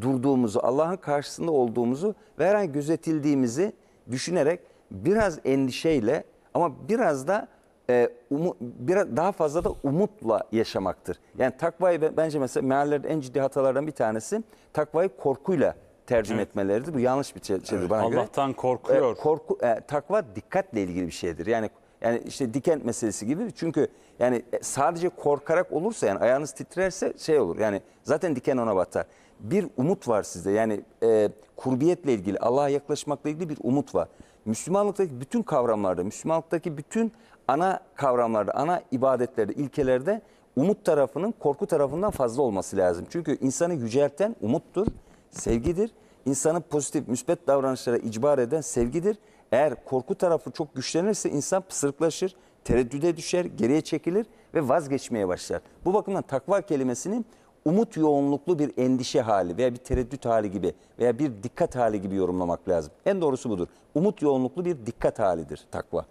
durduğumuzu, Allah'ın karşısında olduğumuzu ve her an gözetildiğimizi düşünerek biraz endişeyle ama biraz da e, umu, biraz daha fazla da umutla yaşamaktır. Yani takvayı bence mesela meallerde en ciddi hatalardan bir tanesi takvayı korkuyla tercüme evet. etmeleridir. Bu yanlış bir şeydir evet, bana Allah'tan göre. Allah'tan korkuyor. E, korku, e, takva dikkatle ilgili bir şeydir. Yani yani işte diken meselesi gibi. Çünkü yani e, sadece korkarak olursa yani ayağınız titrerse şey olur. Yani zaten diken ona batar. Bir umut var sizde. Yani e, kurbiyetle ilgili, Allah'a yaklaşmakla ilgili bir umut var. Müslümanlıktaki bütün kavramlarda, Müslümanlıktaki bütün ana kavramlarda, ana ibadetlerde, ilkelerde umut tarafının korku tarafından fazla olması lazım. Çünkü insanı yücelten umuttur, sevgidir insanı pozitif, müsbet davranışlara icbar eden sevgidir. Eğer korku tarafı çok güçlenirse insan pısırıklaşır, tereddüde düşer, geriye çekilir ve vazgeçmeye başlar. Bu bakımdan takva kelimesinin umut yoğunluklu bir endişe hali veya bir tereddüt hali gibi veya bir dikkat hali gibi yorumlamak lazım. En doğrusu budur. Umut yoğunluklu bir dikkat halidir takva.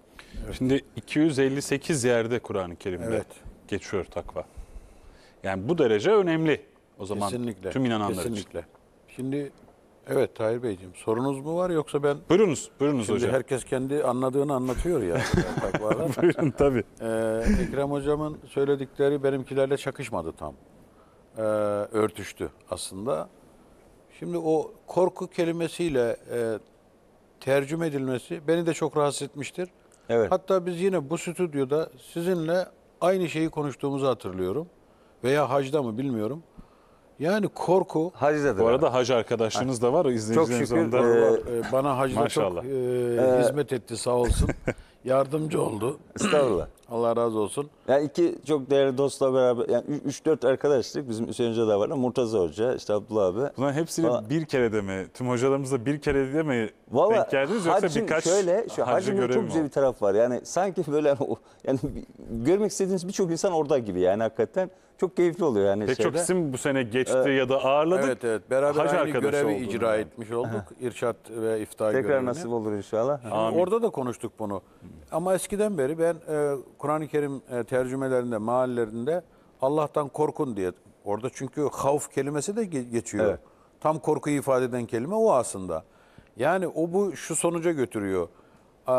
Şimdi 258 yerde Kur'an-ı Kerim'de evet. geçiyor takva. Yani bu derece önemli o zaman kesinlikle, tüm inananlar kesinlikle. için. Şimdi Evet Tahir Beyciğim sorunuz mu var yoksa ben... Buyurunuz, buyurunuz Şimdi hocam. herkes kendi anladığını anlatıyor ya. Buyurun tabii. Ee, Ekrem hocamın söyledikleri benimkilerle çakışmadı tam. Ee, örtüştü aslında. Şimdi o korku kelimesiyle e, tercüme edilmesi beni de çok rahatsız etmiştir. Evet. Hatta biz yine bu stüdyoda sizinle aynı şeyi konuştuğumuzu hatırlıyorum. Veya hacda mı bilmiyorum. Yani korku. Hacda da Bu arada hac arkadaşlarınız da var. İzleyicilerimiz Çok şükür. Onda. E, e, bana hacda çok e, ee, hizmet etti sağ olsun. Yardımcı oldu. Estağfurullah. Allah razı olsun. Yani iki çok değerli dostla beraber, yani üç dört arkadaşlık bizim Hüseyin Hoca da var. Murtaza Hoca, işte Abdullah abi. Bunların hepsini falan. bir kere de mi, tüm hocalarımızla bir kere de mi Vallahi, denk geldiniz yoksa hacim, birkaç şöyle, şu hacı görevi çok güzel bir taraf var. Yani sanki böyle yani görmek istediğiniz birçok insan orada gibi yani hakikaten çok keyifli oluyor yani. Pek çok isim bu sene geçti ee, ya da ağırladık. Evet evet beraber Hac aynı görevi icra yani. etmiş olduk. İrşat ve iftihar Tekrar görevini. nasip olur inşallah. Amin. Orada da konuştuk bunu. Ama eskiden beri ben e, Kur'an-ı Kerim e, tercümelerinde, mahallerinde Allah'tan korkun diye. Orada çünkü havf kelimesi de geçiyor. Evet. Tam korkuyu ifade eden kelime o aslında. Yani o bu şu sonuca götürüyor. Aa,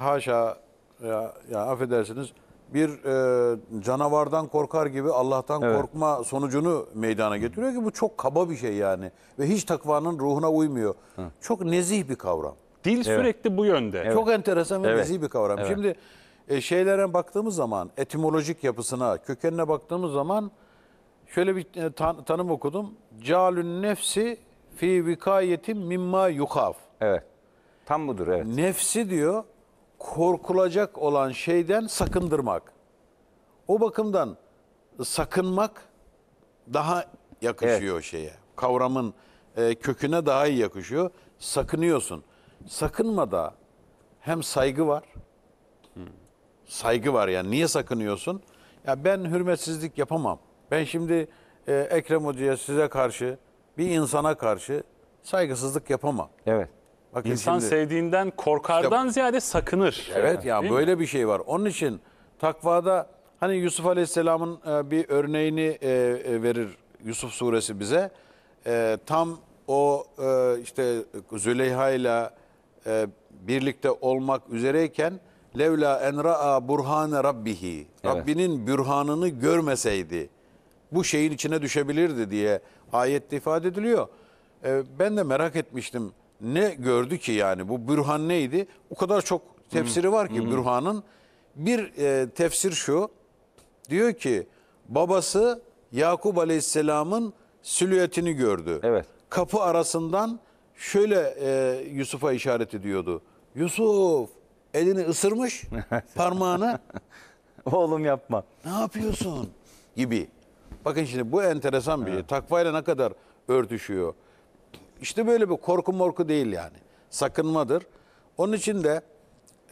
haşa ya, ya affedersiniz bir e, canavardan korkar gibi Allah'tan evet. korkma sonucunu meydana getiriyor ki bu çok kaba bir şey yani. Ve hiç takvanın ruhuna uymuyor. Hı. Çok nezih bir kavram. Dil evet. sürekli bu yönde. Evet. Çok enteresan ve evet. nezih bir kavram. Evet. Şimdi e, şeylere baktığımız zaman, etimolojik yapısına, kökenine baktığımız zaman şöyle bir e, tan tanım okudum. Calün nefsi fi vikayetin mimma yukaf. Evet. Tam budur evet. Nefsi diyor korkulacak olan şeyden sakındırmak. O bakımdan sakınmak daha yakışıyor evet. şeye. Kavramın e, köküne daha iyi yakışıyor. Sakınıyorsun. Sakınmada hem saygı var. Saygı var yani. Niye sakınıyorsun? Ya ben hürmetsizlik yapamam. Ben şimdi e, Ekrem Hoca'ya size karşı bir insana karşı saygısızlık yapamam. Evet. Bakın İnsan şimdi, sevdiğinden korkardan işte, ziyade sakınır. Evet yani. ya böyle mi? bir şey var. Onun için takvada hani Yusuf Aleyhisselam'ın e, bir örneğini e, e, verir Yusuf suresi bize. Tam o işte Züleyha ile birlikte olmak üzereyken levla Enraa ra'a burhane rabbihi evet. Rabbinin bürhanını görmeseydi bu şeyin içine düşebilirdi diye ayette ifade ediliyor. Ben de merak etmiştim ne gördü ki yani bu bürhan neydi? O kadar çok tefsiri var ki hmm. bürhanın. Bir e, tefsir şu. Diyor ki babası Yakup Aleyhisselam'ın silüetini gördü. Evet. Kapı arasından şöyle e, Yusuf'a işaret ediyordu. Yusuf elini ısırmış parmağını. Oğlum yapma. Ne yapıyorsun? gibi. Bakın şimdi bu enteresan bir şey. Takvayla ne kadar örtüşüyor. İşte böyle bir korku morku değil yani. Sakınmadır. Onun için de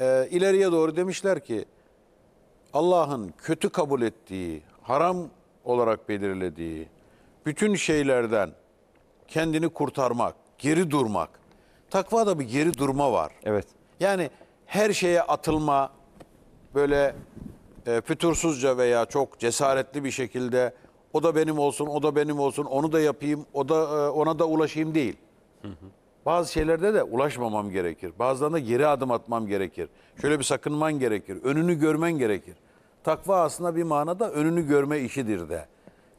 e, ileriye doğru demişler ki Allah'ın kötü kabul ettiği, haram olarak belirlediği bütün şeylerden kendini kurtarmak, geri durmak. Takvada bir geri durma var. Evet. Yani her şeye atılma, böyle e, fütursuzca veya çok cesaretli bir şekilde o da benim olsun, o da benim olsun, onu da yapayım, o da e, ona da ulaşayım değil. Hı hı. Bazı şeylerde de ulaşmamam gerekir. bazılarında geri adım atmam gerekir. Şöyle bir sakınman gerekir. Önünü görmen gerekir. Takva aslında bir manada önünü görme işidir de.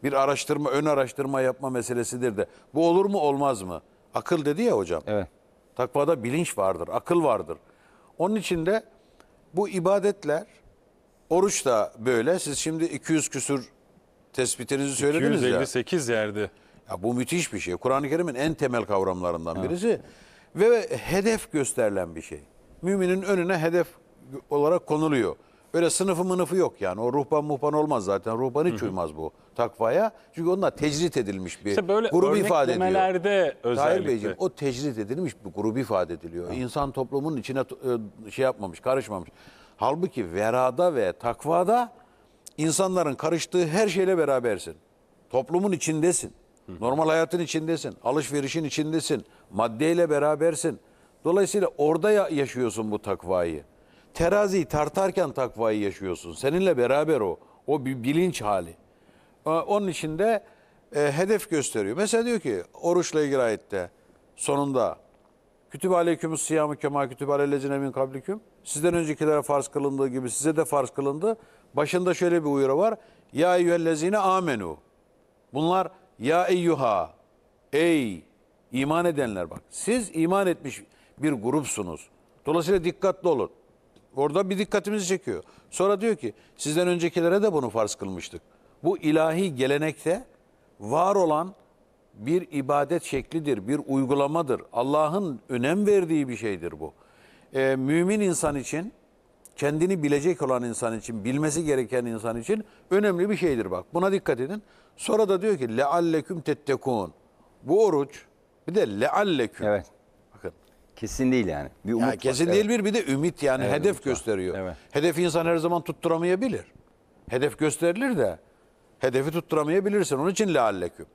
Bir araştırma, ön araştırma yapma meselesidir de. Bu olur mu olmaz mı? Akıl dedi ya hocam. Evet. Takvada bilinç vardır, akıl vardır. Onun için de bu ibadetler, oruç da böyle. Siz şimdi 200 küsür tespitinizi söylediniz 258 ya. yerde. Ya bu müthiş bir şey. Kur'an-ı Kerim'in en temel kavramlarından ha. birisi ve hedef gösterilen bir şey. Müminin önüne hedef olarak konuluyor. Öyle sınıfı mınıfı yok yani. O ruhban muhban olmaz zaten. Ruhban hiç uymaz bu takvaya. Çünkü onlar tecrit edilmiş bir işte böyle grup ifade ediyor. özellikle. Tahir Beyciğim o tecrit edilmiş bir grup ifade ediliyor. Ha. İnsan toplumun içine e, şey yapmamış, karışmamış. Halbuki verada ve takvada insanların karıştığı her şeyle berabersin. Toplumun içindesin. Normal hayatın içindesin. Alışverişin içindesin. Maddeyle berabersin. Dolayısıyla orada yaşıyorsun bu takvayı. Teraziyi tartarken takvayı yaşıyorsun. Seninle beraber o. O bir bilinç hali. Ee, onun içinde e, hedef gösteriyor. Mesela diyor ki oruçla ilgili ayette sonunda Kütüb aleykümüs siyamı kema kütüb alellezine min kabliküm. Sizden öncekilere farz kılındığı gibi size de farz kılındı. Başında şöyle bir uyarı var. Ya eyyühellezine amenu. Bunlar ya eyyuha. Ey iman edenler bak. Siz iman etmiş bir grupsunuz. Dolayısıyla dikkatli olun. Orada bir dikkatimizi çekiyor. Sonra diyor ki sizden öncekilere de bunu farz kılmıştık. Bu ilahi gelenekte var olan bir ibadet şeklidir, bir uygulamadır. Allah'ın önem verdiği bir şeydir bu. Ee, mümin insan için kendini bilecek olan insan için, bilmesi gereken insan için önemli bir şeydir bak. Buna dikkat edin. Sonra da diyor ki lealleküm tettekun. Bu oruç bir de lealleküm. Evet. Bakın. Kesin değil yani. Bir umut. Yani kesin var. değil bir bir de ümit yani evet, hedef umut gösteriyor. Var. Evet. Hedef insan her zaman tutturamayabilir. Hedef gösterilir de hedefi tutturamayabilirsin. Onun için lealleküm.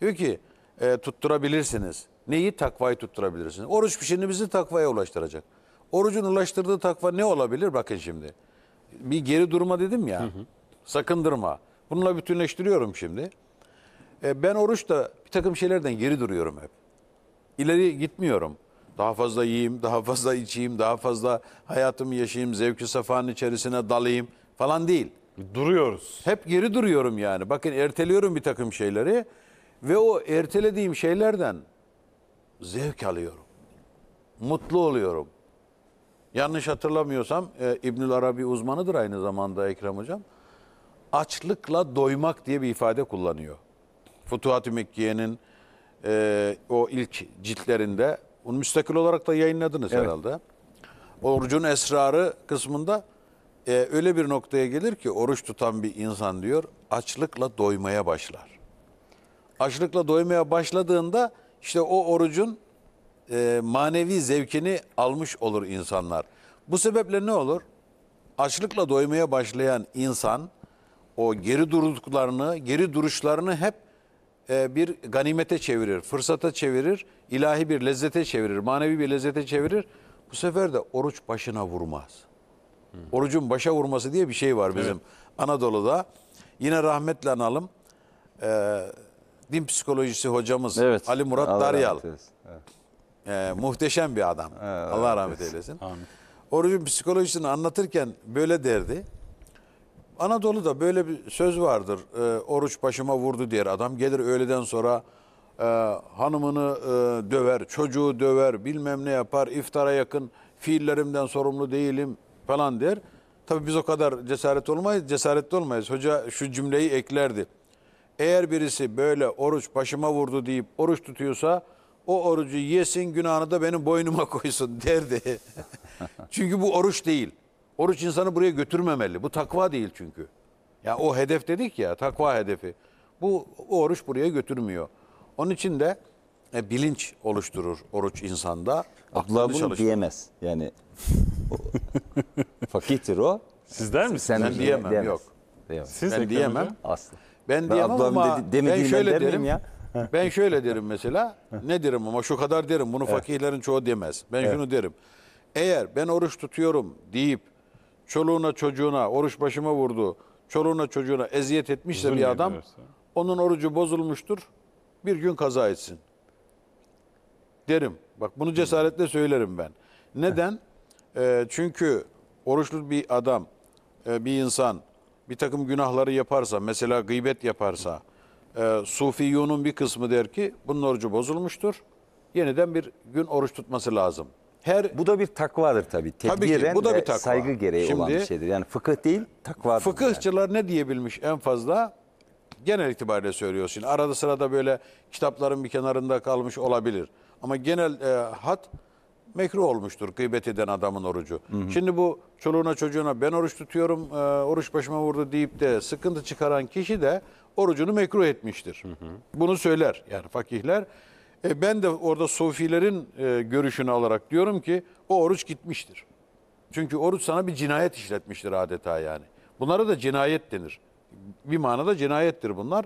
Diyor ki e, tutturabilirsiniz. Neyi? Takvayı tutturabilirsiniz. Oruç bizi takvaya ulaştıracak. Orucun ulaştırdığı takva ne olabilir? Bakın şimdi. Bir geri durma dedim ya. Hı hı. Sakındırma. Bununla bütünleştiriyorum şimdi. E, ben oruçta bir takım şeylerden geri duruyorum hep. İleri gitmiyorum. Daha fazla yiyeyim, daha fazla içeyim, daha fazla hayatımı yaşayayım, zevki safanın içerisine dalayım falan değil. Duruyoruz. Hep geri duruyorum yani. Bakın erteliyorum bir takım şeyleri ve o ertelediğim şeylerden zevk alıyorum. Mutlu oluyorum. Yanlış hatırlamıyorsam e, İbnül Arabi uzmanıdır aynı zamanda Ekrem Hocam. Açlıkla doymak diye bir ifade kullanıyor. Futuhat-ı Mekkiye'nin e, o ilk ciltlerinde, onu müstakil olarak da yayınladınız evet. herhalde. Orucun esrarı kısmında e, öyle bir noktaya gelir ki oruç tutan bir insan diyor açlıkla doymaya başlar. Açlıkla doymaya başladığında işte o orucun e, manevi zevkini almış olur insanlar. Bu sebeple ne olur? Açlıkla doymaya başlayan insan o geri durduklarını, geri duruşlarını hep e, bir ganimete çevirir, fırsata çevirir, ilahi bir lezzete çevirir, manevi bir lezzete çevirir. Bu sefer de oruç başına vurmaz. Hı. Orucun başa vurması diye bir şey var bizim evet. Anadolu'da. Yine rahmetle analım. Ee, din psikolojisi hocamız evet. Ali Murat Allah Daryal. Evet e, muhteşem bir adam. Ee, Allah rahmet evet. eylesin. Amin. Orucun psikolojisini anlatırken böyle derdi. Anadolu'da böyle bir söz vardır. E, oruç başıma vurdu diye adam gelir öğleden sonra e, hanımını e, döver, çocuğu döver, bilmem ne yapar, iftara yakın fiillerimden sorumlu değilim falan der. Tabii biz o kadar cesaret olmayız, cesaretli olmayız. Hoca şu cümleyi eklerdi. Eğer birisi böyle oruç başıma vurdu deyip oruç tutuyorsa o orucu yesin günahını da benim boynuma koysun derdi. çünkü bu oruç değil. Oruç insanı buraya götürmemeli. Bu takva değil çünkü. Ya o hedef dedik ya takva hedefi. Bu o oruç buraya götürmüyor. Onun için de e, bilinç oluşturur oruç insanda. Abdullah bunu çalışır. diyemez. Yani o, fakirtir o. Sizler mi? Sen, sen diyemem, diyemez. yok. Diyemez. Siz ben diyemem. Aslı. Ben, ben diyemem ama dedi, ben şöyle derim ya. Ben şöyle derim mesela. ne derim ama şu kadar derim. Bunu fakirlerin çoğu demez. Ben şunu derim. Eğer ben oruç tutuyorum deyip çoluğuna çocuğuna oruç başıma vurdu. Çoluğuna çocuğuna eziyet etmişse Zulüm bir adam ediyorsa. onun orucu bozulmuştur. Bir gün kaza etsin. Derim. Bak bunu cesaretle söylerim ben. Neden? e, çünkü oruçlu bir adam, bir insan bir takım günahları yaparsa, mesela gıybet yaparsa, e, Sufiyunun bir kısmı der ki bunun orucu bozulmuştur. Yeniden bir gün oruç tutması lazım. Her bu da bir takvadır tabii. Tedbiren tabii ki, bu da bir takva. saygı gereği Şimdi, olan bir şeydir. Yani fıkıh değil, takvadır. Fıkıhçılar yani. ne diyebilmiş en fazla? Genel itibariyle söylüyorsun. Arada sırada böyle kitapların bir kenarında kalmış olabilir. Ama genel e, hat mekruh olmuştur gıybet eden adamın orucu. Hı hı. Şimdi bu çoluğuna çocuğuna ben oruç tutuyorum, e, oruç başıma vurdu deyip de sıkıntı çıkaran kişi de orucunu mekruh etmiştir. Hı hı. Bunu söyler yani fakihler. E ben de orada sofilerin e, görüşünü alarak diyorum ki o oruç gitmiştir. Çünkü oruç sana bir cinayet işletmiştir adeta yani. Bunlara da cinayet denir. Bir manada cinayettir bunlar.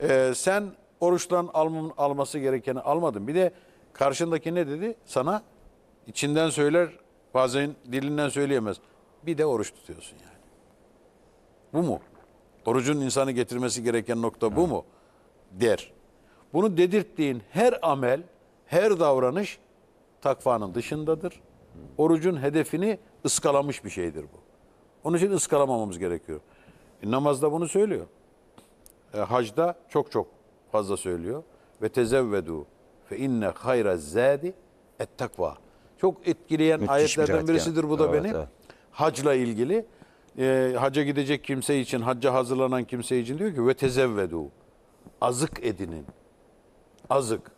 E, sen oruçtan alm alması gerekeni almadın. Bir de karşındaki ne dedi? Sana içinden söyler bazen dilinden söyleyemez. Bir de oruç tutuyorsun yani. Bu mu? Orucun insanı getirmesi gereken nokta bu mu? Der. Bunu dedirttiğin her amel, her davranış takvanın dışındadır. Orucun hedefini ıskalamış bir şeydir bu. Onun için ıskalamamamız gerekiyor. E, namazda bunu söylüyor. E, hacda çok çok fazla söylüyor. Ve tezevvedu fe inne hayra zadi et takva. Çok etkileyen Müthiş ayetlerden bir ayet birisidir ya. bu da evet, beni. Evet. Hacla ilgili e, hacca gidecek kimse için, hacca hazırlanan kimse için diyor ki ve tezevvedu. Azık edinin. Azık.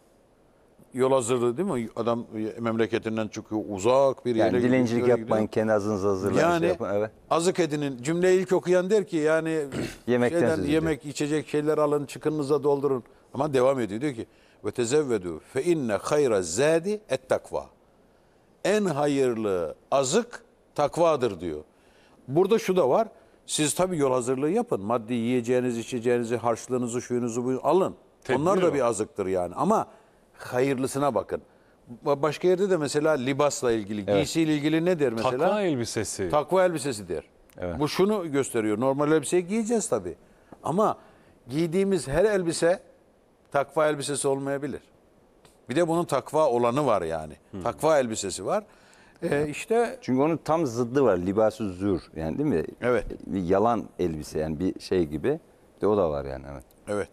Yol hazırlığı değil mi? Adam memleketinden çıkıyor uzak bir yere. Şey yani dilencilik yapmayın, kenazınızı hazırlayın. Yani şey evet. azık edinin. Cümleyi ilk okuyan der ki yani Yemekten şeyden, yemek, içecek şeyler alın, çıkınıza doldurun. Ama devam ediyor diyor ki ve tezevvedu fe inne hayra zadi et takva. En hayırlı azık takvadır diyor. Burada şu da var. Siz tabii yol hazırlığı yapın. Maddi yiyeceğiniz, içeceğinizi, harçlığınızı, şuyunuzu bu alın. Tedbir Onlar da bir azıktır yani. Ama hayırlısına bakın. Başka yerde de mesela libasla ilgili, evet. giysiyle ilgili ne der mesela? Takva elbisesi. Takva elbisesi der. Evet. Bu şunu gösteriyor. Normal elbiseyi giyeceğiz tabii. Ama giydiğimiz her elbise takva elbisesi olmayabilir. Bir de bunun takva olanı var yani. Hmm. Takva elbisesi var. Ee, işte Çünkü onun tam zıddı var. Libası zür yani değil mi? Evet. Bir yalan elbise yani bir şey gibi. De o da var yani evet. Evet.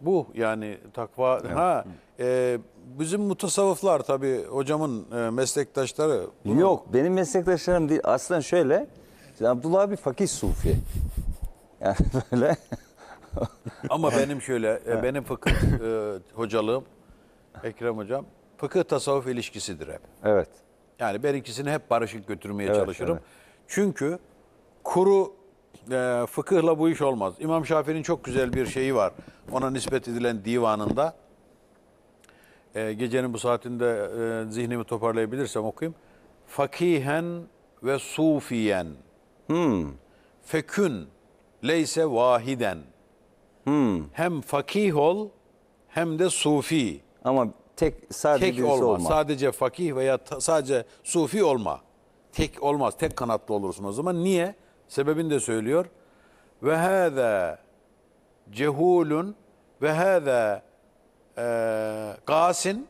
Bu yani takva evet. ha e, bizim mutasavvıflar tabi hocamın e, meslektaşları. Bunu... Yok benim meslektaşlarım değil. Aslında şöyle Abdullah abi fakir sufi. Yani böyle. Ama benim şöyle e, benim fıkıh e, hocalığım Ekrem hocam fıkıh tasavvuf ilişkisidir hep. Evet. Yani ben ikisini hep barışık götürmeye evet, çalışırım. Evet. Çünkü kuru e, fıkıhla bu iş olmaz. İmam Şafii'nin çok güzel bir şeyi var. Ona nispet edilen divanında. E, gecenin bu saatinde e, zihnimi toparlayabilirsem okuyayım. Fakihen ve sufiyen. Hmm. Fekün leyse vahiden. Hmm. Hem fakih ol hem de sufi. Ama tek sadece tek birisi olma. olma. Sadece fakih veya sadece sufi olma. Tek olmaz. Tek kanatlı olursun o zaman. Niye? Sebebini de söylüyor. Ve hâzâ cehulun ve hâzâ e, gasin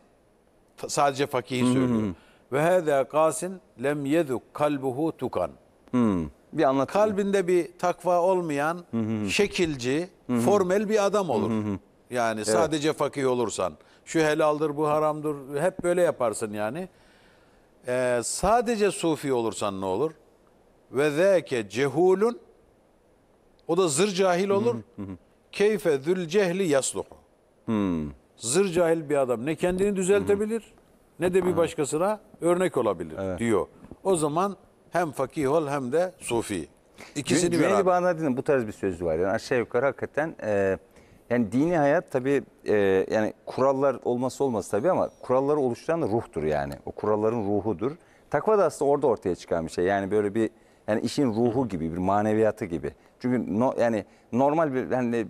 sadece fakihi hmm. söylüyor. Hmm. Ve hâzâ gasin lem yeduk kalbuhu tukan. Hmm. Bir anlat. Kalbinde bir takva olmayan, hı hmm. şekilci, hı hmm. formel bir adam olur. hı Yani evet. sadece fakih olursan şu helaldir, bu haramdır. Hep böyle yaparsın yani. Ee, sadece sufi olursan ne olur? Ve zâke cehulun o da zır cahil olur. Keyfe zül cehli yasluhu. Zır cahil bir adam ne kendini düzeltebilir ne de bir başkasına örnek olabilir evet. diyor. O zaman hem fakih ol hem de sufi. İkisini Cü, beraber. Cüneyd-i bu tarz bir sözü var. Yani aşağı yukarı hakikaten e, yani dini hayat tabii e, yani kurallar olması olmaz tabii ama kuralları oluşturan da ruhtur yani. O kuralların ruhudur. Takva da aslında orada ortaya çıkan bir şey. Yani böyle bir yani işin ruhu gibi, bir maneviyatı gibi. Çünkü no, yani normal bir yani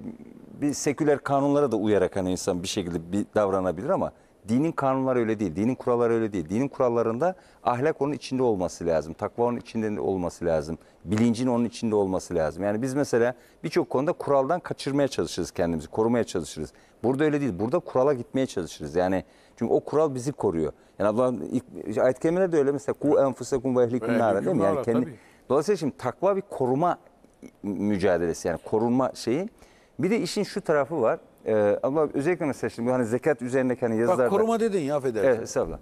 bir seküler kanunlara da uyarak hani insan bir şekilde bir davranabilir ama Dinin kanunları öyle değil, dinin kuralları öyle değil. Dinin kurallarında ahlak onun içinde olması lazım, takva onun içinde olması lazım, bilincin onun içinde olması lazım. Yani biz mesela birçok konuda kuraldan kaçırmaya çalışırız kendimizi, korumaya çalışırız. Burada öyle değil, burada kurala gitmeye çalışırız. Yani çünkü o kural bizi koruyor. Yani Allah'ın ayet kelimeleri de öyle mesela ku enfusakum ve ehlikum nara değil mi? Yani kendi, dolayısıyla şimdi takva bir koruma mücadelesi yani korunma şeyi. Bir de işin şu tarafı var. Ee, ama özellikle mesela şimdi hani zekat üzerindeki hani yazılarda... Bak koruma dedin ya affedersin. Evet estağfurullah.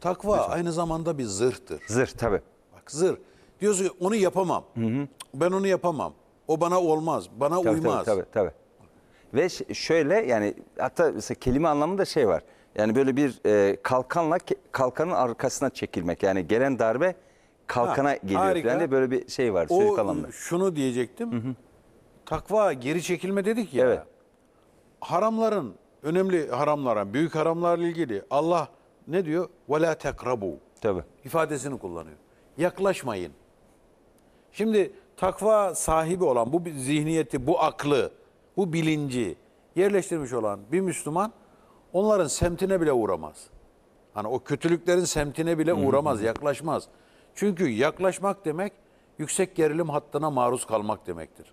Takva Lütfen. aynı zamanda bir zırhtır. Zırh tabi. Bak zırh. Diyorsun ki onu yapamam. Hı hı. Ben onu yapamam. O bana olmaz. Bana tabii, uymaz. Tabi tabi. Ve şöyle yani hatta mesela kelime anlamında şey var. Yani böyle bir e, kalkanla kalkanın arkasına çekilmek. Yani gelen darbe kalkana ha, geliyor. Harika. Yani böyle bir şey var. O, şunu diyecektim. Hı hı. Takva geri çekilme dedik ya. Evet haramların önemli haramlara, büyük haramlarla ilgili Allah ne diyor? Ve la tekrabu. Tabii. ifadesini kullanıyor. Yaklaşmayın. Şimdi takva sahibi olan bu zihniyeti, bu aklı, bu bilinci yerleştirmiş olan bir Müslüman onların semtine bile uğramaz. Hani o kötülüklerin semtine bile uğramaz, yaklaşmaz. Çünkü yaklaşmak demek yüksek gerilim hattına maruz kalmak demektir.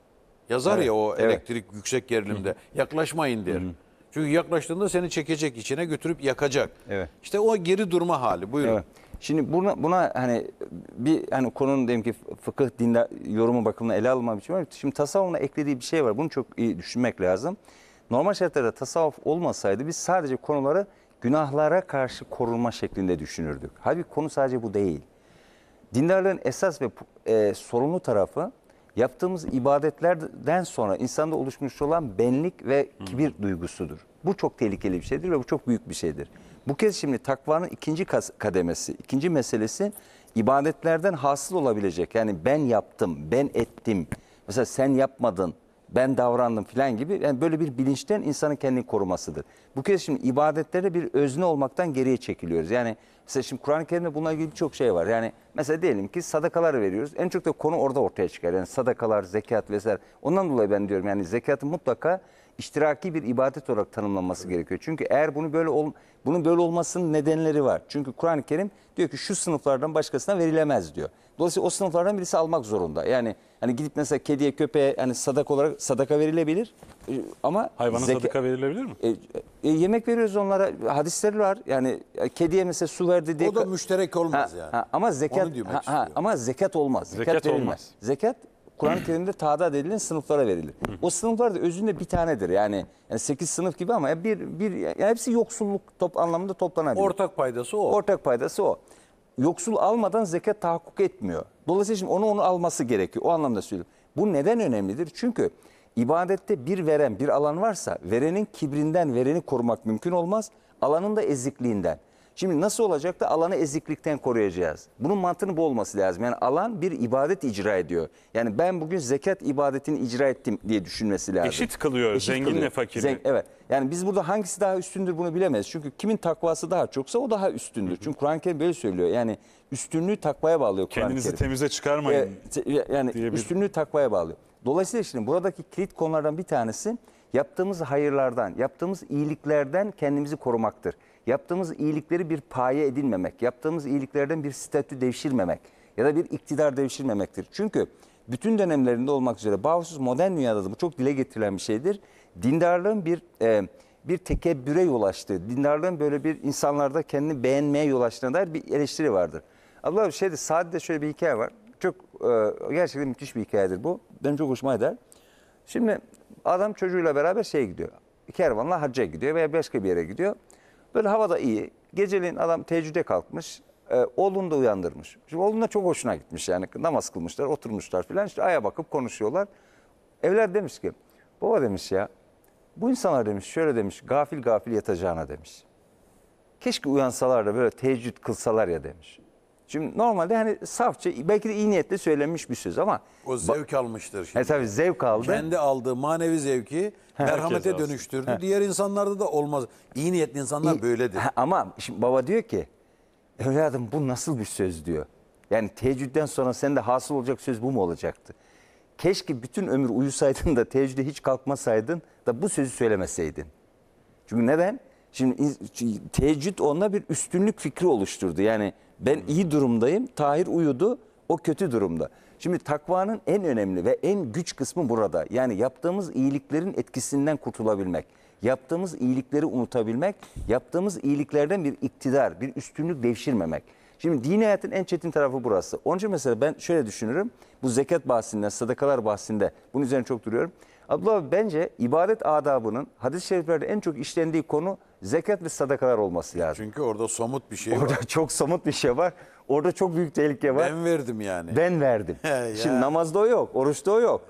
Yazar evet, ya o evet. elektrik yüksek gerilimde. Hı -hı. Yaklaşmayın der. Hı -hı. Çünkü yaklaştığında seni çekecek içine götürüp yakacak. Evet. İşte o geri durma hali. Buyurun. Evet. Şimdi buna, buna hani bir hani konunun diyelim ki fıkıh dinle yorumu bakımından ele alma biçimi var. Şimdi tasavvufuna eklediği bir şey var. Bunu çok iyi düşünmek lazım. Normal şartlarda tasavvuf olmasaydı biz sadece konuları günahlara karşı korunma şeklinde düşünürdük. Halbuki konu sadece bu değil. Dindarların esas ve e, sorumlu tarafı yaptığımız ibadetlerden sonra insanda oluşmuş olan benlik ve kibir duygusudur. Bu çok tehlikeli bir şeydir ve bu çok büyük bir şeydir. Bu kez şimdi takvanın ikinci kademesi, ikinci meselesi ibadetlerden hasıl olabilecek. Yani ben yaptım, ben ettim. Mesela sen yapmadın, ben davrandım filan gibi yani böyle bir bilinçten insanın kendini korumasıdır. Bu kez şimdi ibadetlere bir özne olmaktan geriye çekiliyoruz. Yani mesela şimdi Kur'an-ı Kerim'de bununla ilgili birçok şey var. Yani mesela diyelim ki sadakalar veriyoruz. En çok da konu orada ortaya çıkar. Yani sadakalar, zekat vesaire. Ondan dolayı ben diyorum yani zekatı mutlaka iştiraki bir ibadet olarak tanımlanması gerekiyor. Çünkü eğer bunu böyle ol, bunun böyle olmasının nedenleri var. Çünkü Kur'an-ı Kerim diyor ki şu sınıflardan başkasına verilemez diyor. Dolayısıyla o sınıflardan birisi almak zorunda. Yani hani gidip mesela kediye köpeğe hani sadak olarak sadaka verilebilir ee, ama hayvana zeka, sadaka verilebilir mi? E, e, yemek veriyoruz onlara. Hadisleri var. Yani kediye mesela su verdi diye. O da müşterek olmaz ha, yani. Ha, ama zekat ha, ha, ama zekat olmaz. Zekat, zekat olmaz. Zekat Kur'an-ı Kerim'de tadat edilen sınıflara verilir. o sınıflar da özünde bir tanedir. Yani, yani 8 sınıf gibi ama bir, bir yani hepsi yoksulluk top, anlamında toplanabilir. Ortak paydası o. Ortak paydası o. Yoksul almadan zekat tahakkuk etmiyor. Dolayısıyla şimdi onu onu alması gerekiyor. O anlamda söylüyorum. Bu neden önemlidir? Çünkü ibadette bir veren bir alan varsa verenin kibrinden vereni korumak mümkün olmaz. Alanın da ezikliğinden. Şimdi nasıl olacak da alanı eziklikten koruyacağız? Bunun mantığının bu olması lazım. Yani alan bir ibadet icra ediyor. Yani ben bugün zekat ibadetini icra ettim diye düşünmesi lazım. Eşit kılıyor Eşit zenginle kılıyor. fakiri. Zen evet. Yani biz burada hangisi daha üstündür bunu bilemeyiz. Çünkü kimin takvası daha çoksa o daha üstündür. Hı hı. Çünkü Kur'an-ı Kerim böyle söylüyor. Yani üstünlüğü takvaya bağlıyor Kur'an-ı Kerim. Kendinizi temize çıkarmayın. Ee, yani bir... üstünlüğü takvaya bağlıyor. Dolayısıyla şimdi buradaki kilit konulardan bir tanesi yaptığımız hayırlardan, yaptığımız iyiliklerden kendimizi korumaktır yaptığımız iyilikleri bir paye edinmemek, yaptığımız iyiliklerden bir statü devşirmemek ya da bir iktidar devşirmemektir. Çünkü bütün dönemlerinde olmak üzere bağımsız modern dünyada da bu çok dile getirilen bir şeydir. Dindarlığın bir e, bir tekebbüre yol açtığı, dindarlığın böyle bir insanlarda kendini beğenmeye yol açtığına dair bir eleştiri vardır. Allah Abla şeyde sadece şöyle bir hikaye var. Çok e, gerçekten müthiş bir hikayedir bu. Benim çok hoşuma eder. Şimdi adam çocuğuyla beraber şeye gidiyor. Kervanla hacca gidiyor veya başka bir yere gidiyor. Böyle havada iyi. Geceliğin adam teheccüde kalkmış. E, oğlunu da uyandırmış. Şimdi oğlun da çok hoşuna gitmiş yani. Namaz kılmışlar, oturmuşlar filan. İşte aya bakıp konuşuyorlar. Evler demiş ki, baba demiş ya, bu insanlar demiş şöyle demiş, gafil gafil yatacağına demiş. Keşke uyansalar da böyle teheccüd kılsalar ya demiş. Şimdi normalde hani safça belki de iyi niyetle söylenmiş bir söz ama. O zevk almıştır şimdi. E tabii zevk aldı. Kendi aldığı manevi zevki merhamete dönüştürdü. Diğer insanlarda da olmaz. İyi niyetli insanlar iyi, böyledir. He, ama şimdi baba diyor ki evladım bu nasıl bir söz diyor. Yani teheccüden sonra sen de hasıl olacak söz bu mu olacaktı? Keşke bütün ömür uyusaydın da teheccüde hiç kalkmasaydın da bu sözü söylemeseydin. Çünkü neden? Şimdi teheccüd onda bir üstünlük fikri oluşturdu. Yani ben iyi durumdayım. Tahir uyudu. O kötü durumda. Şimdi takvanın en önemli ve en güç kısmı burada. Yani yaptığımız iyiliklerin etkisinden kurtulabilmek. Yaptığımız iyilikleri unutabilmek. Yaptığımız iyiliklerden bir iktidar, bir üstünlük devşirmemek. Şimdi dini hayatın en çetin tarafı burası. Onun için mesela ben şöyle düşünürüm. Bu zekat bahsinde, sadakalar bahsinde bunun üzerine çok duruyorum. Abdullah abi, bence ibadet adabının hadis-i şeriflerde en çok işlendiği konu zekat ve sadakalar olması lazım. Çünkü orada somut bir şey Orada var. çok somut bir şey var. Orada çok büyük tehlike var. Ben verdim yani. Ben verdim. Ya. Şimdi namazda o yok, oruçta o yok,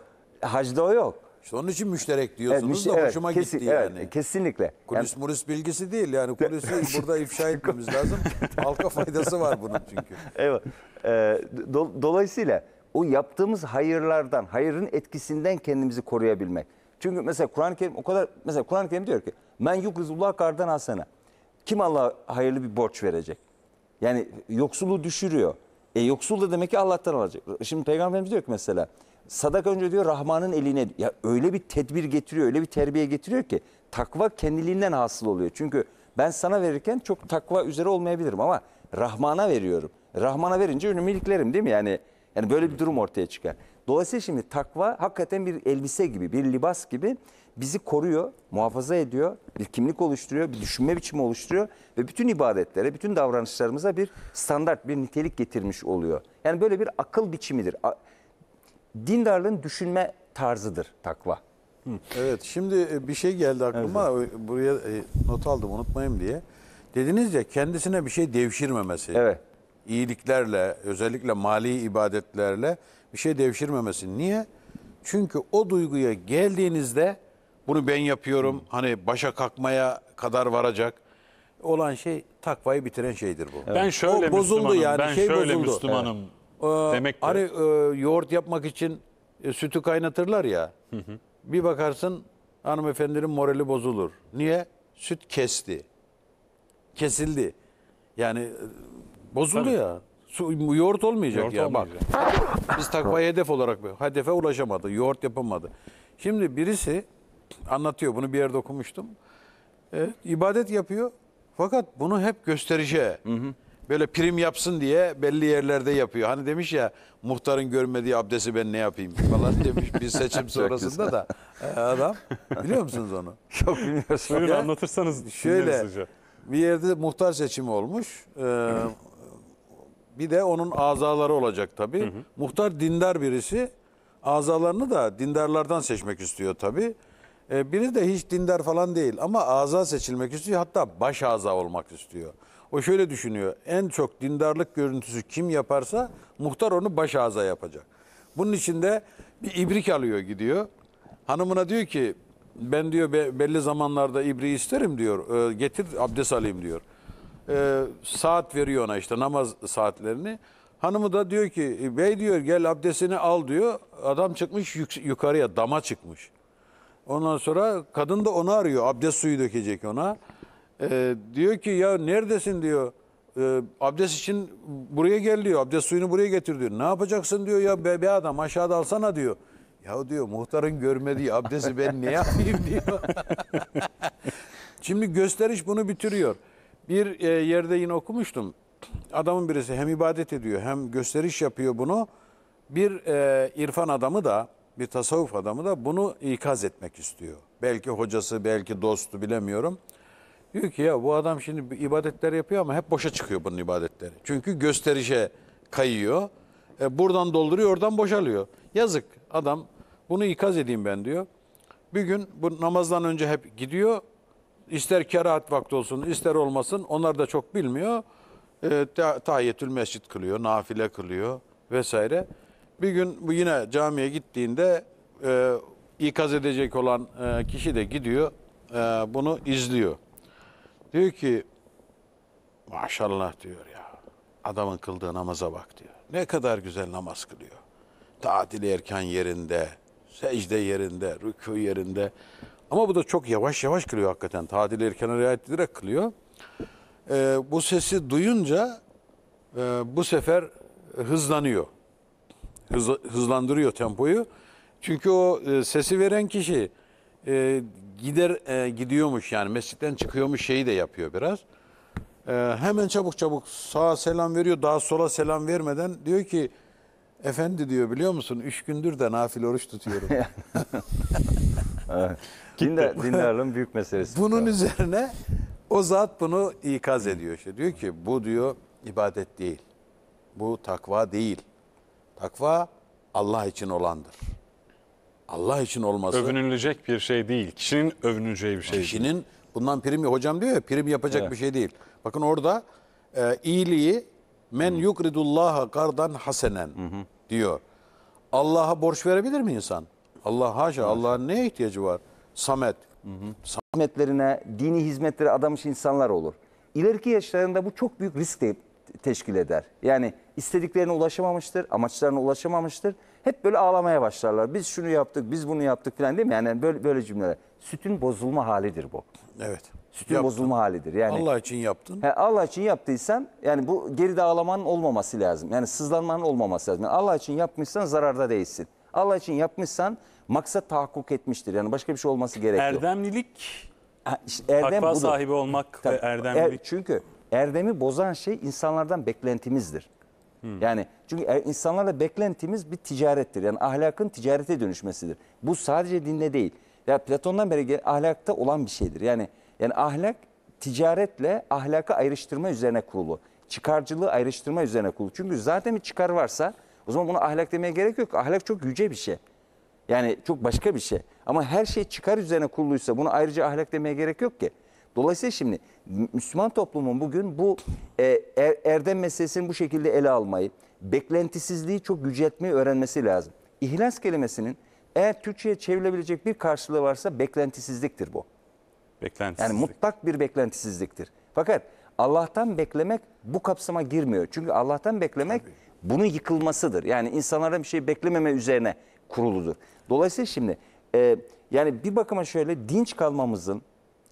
hacda o yok. İşte onun için müşterek diyorsunuz müş- da evet, hoşuma kesin- gitti evet, yani. kesinlikle. Kulüs muris bilgisi değil yani. Kulüsü burada ifşa etmemiz lazım. Halka faydası var bunun çünkü. Evet. Ee, do- dolayısıyla o yaptığımız hayırlardan, hayırın etkisinden kendimizi koruyabilmek. Çünkü mesela Kur'an-ı Kerim o kadar mesela Kur'an-ı Kerim diyor ki men yukrizullah kardan hasene. Kim Allah hayırlı bir borç verecek? Yani yoksulu düşürüyor. E yoksul da demek ki Allah'tan alacak. Şimdi Peygamberimiz diyor ki mesela sadak önce diyor Rahman'ın eline ya öyle bir tedbir getiriyor, öyle bir terbiye getiriyor ki takva kendiliğinden hasıl oluyor. Çünkü ben sana verirken çok takva üzere olmayabilirim ama Rahman'a veriyorum. Rahman'a verince ünlü değil mi? Yani yani böyle bir durum ortaya çıkar. Dolayısıyla şimdi takva hakikaten bir elbise gibi, bir libas gibi bizi koruyor, muhafaza ediyor, bir kimlik oluşturuyor, bir düşünme biçimi oluşturuyor ve bütün ibadetlere, bütün davranışlarımıza bir standart, bir nitelik getirmiş oluyor. Yani böyle bir akıl biçimidir. Dindarlığın düşünme tarzıdır takva. Evet, şimdi e, bir şey geldi aklıma. Evet. Buraya e, not aldım unutmayayım diye. Dediniz ya kendisine bir şey devşirmemesi. Evet iyiliklerle, özellikle mali ibadetlerle bir şey devşirmemesin. Niye? Çünkü o duyguya geldiğinizde bunu ben yapıyorum, hani başa kalkmaya kadar varacak olan şey takvayı bitiren şeydir bu. Ben şöyle o bozuldu Müslümanım, yani ben şey şöyle bozuldu. Müslümanım. Ee, Demek ki- hani e, yoğurt yapmak için e, sütü kaynatırlar ya. Bir bakarsın hanımefendinin morali bozulur. Niye? Süt kesti. Kesildi. Yani e, Bozuldu Tabii. ya. Su, yoğurt olmayacak yoğurt ya olmayacak. bak. Biz takvaya hedef olarak hedefe ulaşamadı. Yoğurt yapamadı. Şimdi birisi anlatıyor bunu bir yerde okumuştum. E, ibadet yapıyor. Fakat bunu hep gösterişe. Hı hı. Böyle prim yapsın diye belli yerlerde yapıyor. Hani demiş ya muhtarın görmediği abdesti ben ne yapayım falan demiş bir seçim sonrasında da e, adam. Biliyor musunuz onu? Çok bilmiyorsun. Buyurun anlatırsanız şöyle, bir yerde muhtar seçimi olmuş. Ee, Bir de onun azaları olacak tabii. Hı hı. Muhtar dindar birisi. Azalarını da dindarlardan seçmek istiyor tabii. E, biri de hiç dindar falan değil ama aza seçilmek istiyor. Hatta baş aza olmak istiyor. O şöyle düşünüyor. En çok dindarlık görüntüsü kim yaparsa muhtar onu baş aza yapacak. Bunun için de bir ibrik alıyor gidiyor. Hanımına diyor ki ben diyor belli zamanlarda ibri isterim diyor. E, getir abdest alayım diyor e, saat veriyor ona işte namaz saatlerini. Hanımı da diyor ki bey diyor gel abdestini al diyor. Adam çıkmış yük, yukarıya dama çıkmış. Ondan sonra kadın da onu arıyor. Abdest suyu dökecek ona. E, diyor ki ya neredesin diyor. E, abdest için buraya gel diyor. Abdest suyunu buraya getir diyor. Ne yapacaksın diyor ya be, be adam aşağıda alsana diyor. Ya diyor muhtarın görmediği abdesti ben ne yapayım diyor. Şimdi gösteriş bunu bitiriyor. Bir e, yerde yine okumuştum. Adamın birisi hem ibadet ediyor hem gösteriş yapıyor bunu. Bir e, irfan adamı da bir tasavvuf adamı da bunu ikaz etmek istiyor. Belki hocası, belki dostu bilemiyorum. Diyor ki ya bu adam şimdi ibadetler yapıyor ama hep boşa çıkıyor bunun ibadetleri. Çünkü gösterişe kayıyor. E, buradan dolduruyor, oradan boşalıyor. Yazık adam bunu ikaz edeyim ben diyor. Bir gün bu namazdan önce hep gidiyor İster kerahat vakti olsun, ister olmasın onlar da çok bilmiyor. E, tahiyyetül mescit kılıyor, nafile kılıyor vesaire. Bir gün bu yine camiye gittiğinde e, ikaz edecek olan e, kişi de gidiyor, e, bunu izliyor. Diyor ki, maşallah diyor ya, adamın kıldığı namaza bak diyor. Ne kadar güzel namaz kılıyor. Tatil erken yerinde, secde yerinde, rükû yerinde. Ama bu da çok yavaş yavaş kılıyor hakikaten. Tadileri kenara riayet kılıyor. Ee, bu sesi duyunca e, bu sefer hızlanıyor. Hız, hızlandırıyor tempoyu. Çünkü o e, sesi veren kişi e, gider e, gidiyormuş yani mescitten çıkıyormuş şeyi de yapıyor biraz. E, hemen çabuk çabuk sağa selam veriyor daha sola selam vermeden diyor ki efendi diyor biliyor musun üç gündür de nafil oruç tutuyorum. evet. Dinler, dinlerlerin büyük meselesi. Bunun üzerine o zat bunu ikaz ediyor. İşte diyor ki bu diyor ibadet değil. Bu takva değil. Takva Allah için olandır. Allah için olması. Övünülecek bir şey değil. Kişinin övüneceği bir şey kişinin, değil. Kişinin bundan prim hocam diyor ya prim yapacak evet. bir şey değil. Bakın orada e, iyiliği men yukridullaha kardan hasenen hı hı. diyor. Allah'a borç verebilir mi insan? Allah haşa Allah'a neye ihtiyacı var? Samet. Hı hı. Hizmetlerine, dini hizmetlere adamış insanlar olur. İleriki yaşlarında bu çok büyük risk de teşkil eder. Yani istediklerine ulaşamamıştır, amaçlarına ulaşamamıştır. Hep böyle ağlamaya başlarlar. Biz şunu yaptık, biz bunu yaptık falan değil mi? Yani böyle, böyle cümleler. Sütün bozulma halidir bu. Evet. Sütün yaptın. bozulma halidir. Yani Allah için yaptın. He, Allah için yaptıysan yani bu geri dağılamanın olmaması lazım. Yani sızlanmanın olmaması lazım. Yani Allah için yapmışsan zararda değilsin. Allah için yapmışsan maksat tahakkuk etmiştir. Yani başka bir şey olması gerekiyor. Erdemlilik ha, işte erdem takva budur. sahibi olmak Tabii, ve erdemlilik. Er, çünkü erdemi bozan şey insanlardan beklentimizdir. Hmm. Yani çünkü er, insanlarla beklentimiz bir ticarettir. Yani ahlakın ticarete dönüşmesidir. Bu sadece dinde değil. Ya Platon'dan beri gel, ahlakta olan bir şeydir. Yani yani ahlak ticaretle ahlakı ayrıştırma üzerine kurulu. Çıkarcılığı ayrıştırma üzerine kurulu. Çünkü zaten bir çıkar varsa o zaman bunu ahlak demeye gerek yok. Ahlak çok yüce bir şey. Yani çok başka bir şey. Ama her şey çıkar üzerine kuruluysa bunu ayrıca ahlak demeye gerek yok ki. Dolayısıyla şimdi Müslüman toplumun bugün bu e, er, erdem meselesini bu şekilde ele almayı, beklentisizliği çok yüceltmeyi öğrenmesi lazım. İhlas kelimesinin eğer Türkçe'ye çevrilebilecek bir karşılığı varsa beklentisizliktir bu. Beklentisizlik. Yani mutlak bir beklentisizliktir. Fakat Allah'tan beklemek bu kapsama girmiyor. Çünkü Allah'tan beklemek Tabii. bunun yıkılmasıdır. Yani insanlara bir şey beklememe üzerine kuruludur. Dolayısıyla şimdi e, yani bir bakıma şöyle dinç kalmamızın,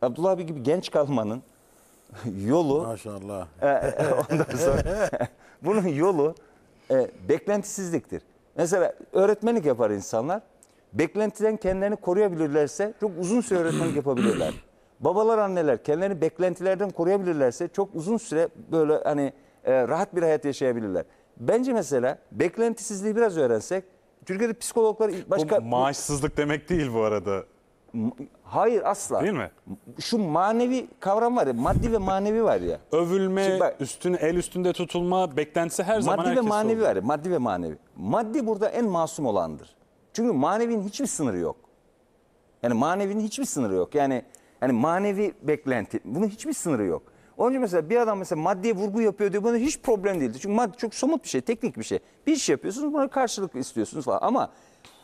Abdullah abi gibi genç kalmanın yolu... Maşallah. E, e, e ondan sonra bunun yolu e, beklentisizliktir. Mesela öğretmenlik yapar insanlar. Beklentiden kendilerini koruyabilirlerse çok uzun süre öğretmenlik yapabilirler. Babalar, anneler kendilerini beklentilerden koruyabilirlerse çok uzun süre böyle hani e, rahat bir hayat yaşayabilirler. Bence mesela beklentisizliği biraz öğrensek Türkiye'de psikologlar başka... Bu maaşsızlık demek değil bu arada. Hayır asla. Değil mi? Şu manevi kavram var ya, maddi ve manevi var ya. Övülme, bak, üstüne el üstünde tutulma, beklentisi her zaman zaman Maddi ve manevi oluyor. var ya, maddi ve manevi. Maddi burada en masum olandır. Çünkü manevinin hiçbir sınırı yok. Yani manevinin hiçbir sınırı yok. Yani yani manevi beklenti bunun hiçbir sınırı yok. Onun için mesela bir adam mesela maddeye vurgu yapıyor diyor. Buna hiç problem değildir Çünkü madde çok somut bir şey, teknik bir şey. Bir iş yapıyorsunuz buna karşılık istiyorsunuz falan. Ama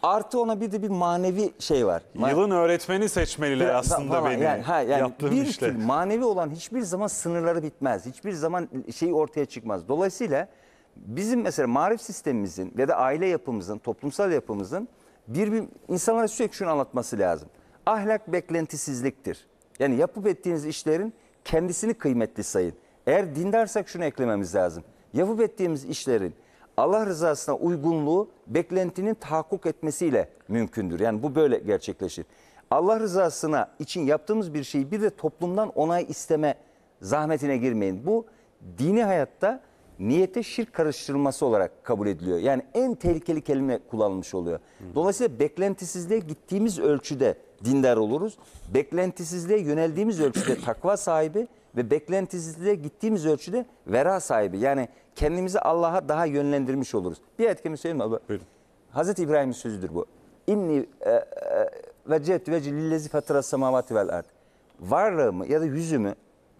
artı ona bir de bir manevi şey var. Ma- Yılın öğretmeni seçmeliler Ya, aslında beni. Yani, ha, yani yaptığım bir işle. manevi olan hiçbir zaman sınırları bitmez. Hiçbir zaman şey ortaya çıkmaz. Dolayısıyla bizim mesela marif sistemimizin ya da aile yapımızın, toplumsal yapımızın bir, bir insanlara sürekli şunu anlatması lazım. Ahlak beklentisizliktir. Yani yapıp ettiğiniz işlerin kendisini kıymetli sayın. Eğer dindarsak şunu eklememiz lazım. Yapıp ettiğimiz işlerin Allah rızasına uygunluğu beklentinin tahakkuk etmesiyle mümkündür. Yani bu böyle gerçekleşir. Allah rızasına için yaptığımız bir şeyi bir de toplumdan onay isteme zahmetine girmeyin. Bu dini hayatta niyete şirk karıştırılması olarak kabul ediliyor. Yani en tehlikeli kelime kullanılmış oluyor. Dolayısıyla beklentisizliğe gittiğimiz ölçüde dindar oluruz. Beklentisizliğe yöneldiğimiz ölçüde takva sahibi ve beklentisizliğe gittiğimiz ölçüde vera sahibi. Yani kendimizi Allah'a daha yönlendirmiş oluruz. Bir ayet kemi söyleyeyim mi abla? Buyurun. Hazreti İbrahim'in sözüdür bu. İnni e, e, ve cehet ve cillezi fatıra semavati vel ard. Varlığımı ya da yüzümü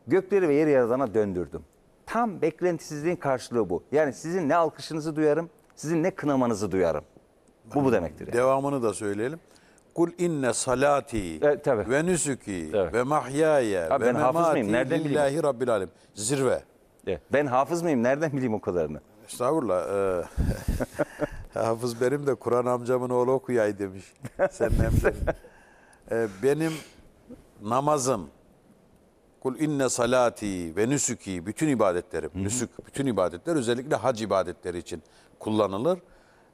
gökleri ve yeri yaradana döndürdüm. Tam beklentisizliğin karşılığı bu. Yani sizin ne alkışınızı duyarım, sizin ne kınamanızı duyarım. Bu bu demektir. Yani. Devamını da söyleyelim. Kul inne salati E, ve nüsuki Tabii. ve mahyaya Abi ve ben hafız memati mıyım? Nereden bileyim? lillahi rabbil alem. Zirve. E, Ben hafız mıyım? Nereden bileyim o kadarını? Estağfurullah. e, Hafız benim de Kur'an amcamın oğlu okuyay demiş. Senin hemşerin. E, benim namazım, kul inne salati ve nüsuki, bütün ibadetlerim, nüsük, bütün ibadetler özellikle hac ibadetleri için kullanılır.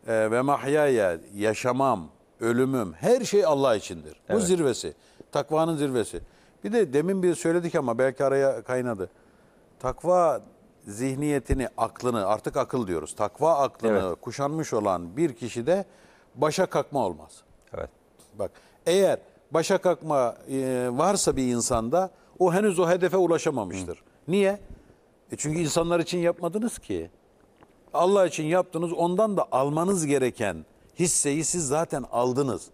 E, ve mahyaya, yaşamam, ölümüm, her şey Allah içindir. Bu Evet. zirvesi. Takvanın zirvesi. Bir de demin bir söyledik ama belki araya kaynadı. Takva zihniyetini, aklını, artık akıl diyoruz. Takva aklını Evet. kuşanmış olan bir kişi de başa kalkma olmaz. Evet. Bak eğer başa kalkma e, varsa bir insanda o henüz o hedefe ulaşamamıştır. Niye? E çünkü insanlar için yapmadınız ki. Allah için yaptınız ondan da almanız gereken Hisseyi siz zaten aldınız.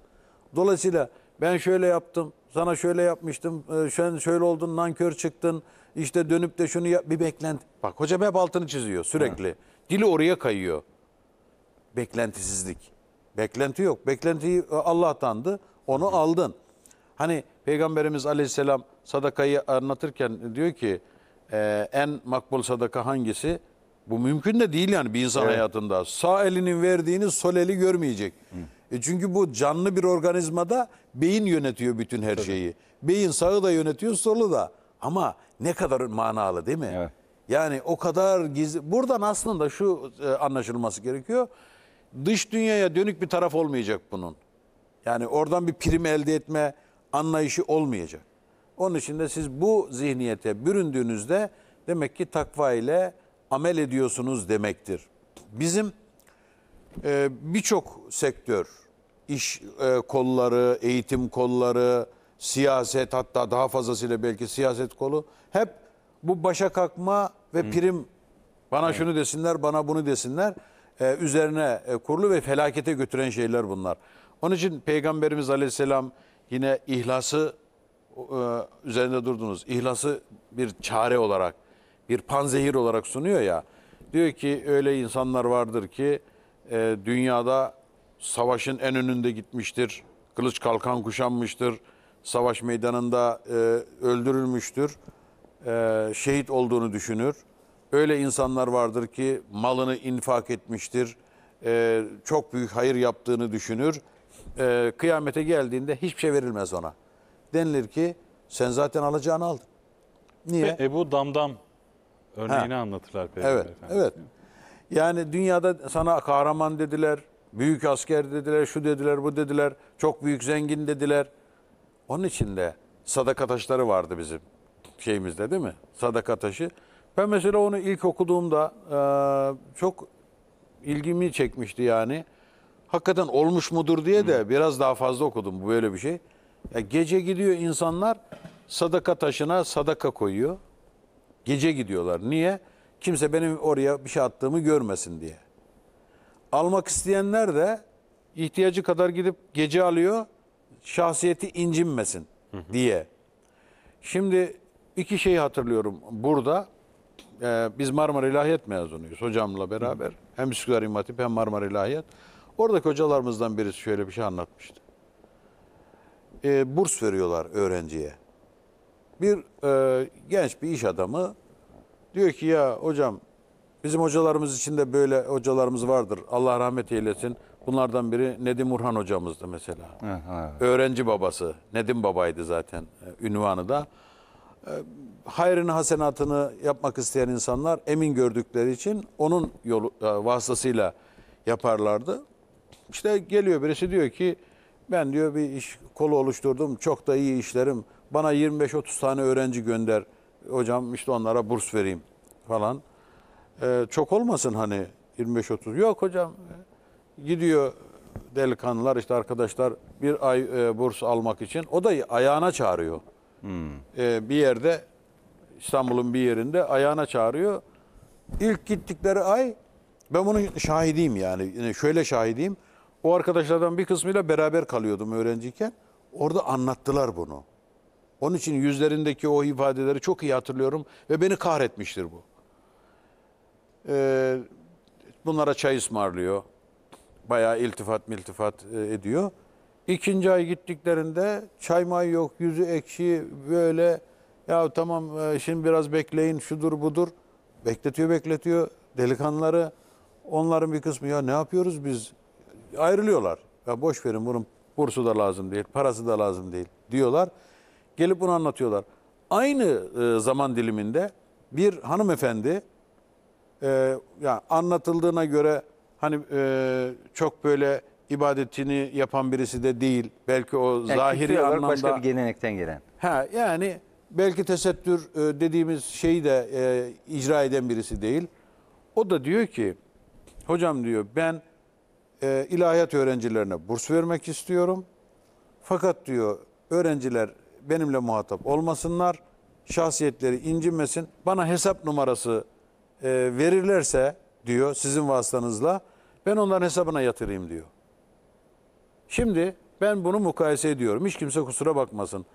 Dolayısıyla ben şöyle yaptım, sana şöyle yapmıştım, e, sen şöyle oldun, nankör çıktın, işte dönüp de şunu yap, bir beklent. Bak hocam hep altını çiziyor sürekli. Hı. Dili oraya kayıyor. Beklentisizlik. Beklenti yok. Beklentiyi e, Allah'tandı, onu Hı. aldın. Hani Peygamberimiz aleyhisselam sadakayı anlatırken diyor ki, e, en makbul sadaka hangisi? Bu mümkün de değil yani bir insan evet. hayatında. Sağ elinin verdiğini sol eli görmeyecek. Hı. E çünkü bu canlı bir organizmada beyin yönetiyor bütün her Tabii. şeyi. Beyin sağı da yönetiyor, solu da. Ama ne kadar manalı değil mi? Evet. Yani o kadar gizli. Buradan aslında şu e, anlaşılması gerekiyor. Dış dünyaya dönük bir taraf olmayacak bunun. Yani oradan bir prim elde etme anlayışı olmayacak. Onun için de siz bu zihniyete büründüğünüzde demek ki takva ile amel ediyorsunuz demektir. Bizim e, birçok sektör, iş e, kolları, eğitim kolları, siyaset hatta daha fazlasıyla belki siyaset kolu hep bu başa kalkma ve Hı. prim bana evet. şunu desinler, bana bunu desinler e, üzerine e, kurulu ve felakete götüren şeyler bunlar. Onun için Peygamberimiz Aleyhisselam yine ihlası e, üzerinde durdunuz. İhlası bir çare olarak bir panzehir olarak sunuyor ya. Diyor ki öyle insanlar vardır ki e, dünyada savaşın en önünde gitmiştir. Kılıç kalkan kuşanmıştır. Savaş meydanında e, öldürülmüştür. E, şehit olduğunu düşünür. Öyle insanlar vardır ki malını infak etmiştir. E, çok büyük hayır yaptığını düşünür. E, kıyamete geldiğinde hiçbir şey verilmez ona. Denilir ki sen zaten alacağını aldın. Niye? Ve Ebu Damdam Örneğini ha. anlatırlar Peygamber Evet, Efendimiz. evet. Yani dünyada sana kahraman dediler, büyük asker dediler, şu dediler, bu dediler, çok büyük zengin dediler. Onun için de sadaka taşları vardı bizim şeyimizde değil mi? Sadaka taşı. Ben mesela onu ilk okuduğumda e, çok ilgimi çekmişti yani. Hakikaten olmuş mudur diye de biraz daha fazla okudum bu böyle bir şey. Ya gece gidiyor insanlar sadaka taşına sadaka koyuyor. Gece gidiyorlar. Niye? Kimse benim oraya bir şey attığımı görmesin diye. Almak isteyenler de ihtiyacı kadar gidip gece alıyor. Şahsiyeti incinmesin diye. Şimdi iki şeyi hatırlıyorum burada. E, biz Marmara İlahiyat mezunuyuz hocamla beraber. Hem Üsküdar İmam hem Marmara İlahiyat. Oradaki hocalarımızdan birisi şöyle bir şey anlatmıştı. E, burs veriyorlar öğrenciye. Bir e, genç bir iş adamı Diyor ki ya hocam bizim hocalarımız içinde böyle hocalarımız vardır. Allah rahmet eylesin. Bunlardan biri Nedim Urhan hocamızdı mesela. Aha. Öğrenci babası. Nedim babaydı zaten e, ünvanı da. E, hayrını hasenatını yapmak isteyen insanlar emin gördükleri için onun yolu e, vasıtasıyla yaparlardı. İşte geliyor birisi diyor ki ben diyor bir iş kolu oluşturdum. Çok da iyi işlerim. Bana 25-30 tane öğrenci gönder. Hocam işte onlara burs vereyim falan. Ee, çok olmasın hani 25-30. Yok hocam gidiyor delikanlılar işte arkadaşlar bir ay e, burs almak için. O da ayağına çağırıyor. Hmm. Ee, bir yerde İstanbul'un bir yerinde ayağına çağırıyor. İlk gittikleri ay ben bunun şahidiyim yani. yani şöyle şahidiyim. O arkadaşlardan bir kısmıyla beraber kalıyordum öğrenciyken. Orada anlattılar bunu. Onun için yüzlerindeki o ifadeleri çok iyi hatırlıyorum ve beni kahretmiştir bu. E, bunlara çay ısmarlıyor. Bayağı iltifat miltifat e, ediyor. İkinci ay gittiklerinde çay may yok, yüzü ekşi böyle ya tamam e, şimdi biraz bekleyin şudur budur. Bekletiyor bekletiyor delikanlıları. Onların bir kısmı ya ne yapıyoruz biz? Ayrılıyorlar. Ya boş verin bunun bursu da lazım değil, parası da lazım değil diyorlar. Gelip bunu anlatıyorlar. Aynı e, zaman diliminde bir hanımefendi e, ee, yani anlatıldığına göre hani e, çok böyle ibadetini yapan birisi de değil. Belki o yani zahiri anlamda. Başka bir gelenekten gelen. Ha, yani belki tesettür e, dediğimiz şeyi de e, icra eden birisi değil. O da diyor ki hocam diyor ben e, ilahiyat öğrencilerine burs vermek istiyorum. Fakat diyor öğrenciler benimle muhatap olmasınlar. Şahsiyetleri incinmesin. Bana hesap numarası e, verirlerse diyor sizin vasıtanızla ben onların hesabına yatırayım diyor. Şimdi ben bunu mukayese ediyorum. Hiç kimse kusura bakmasın.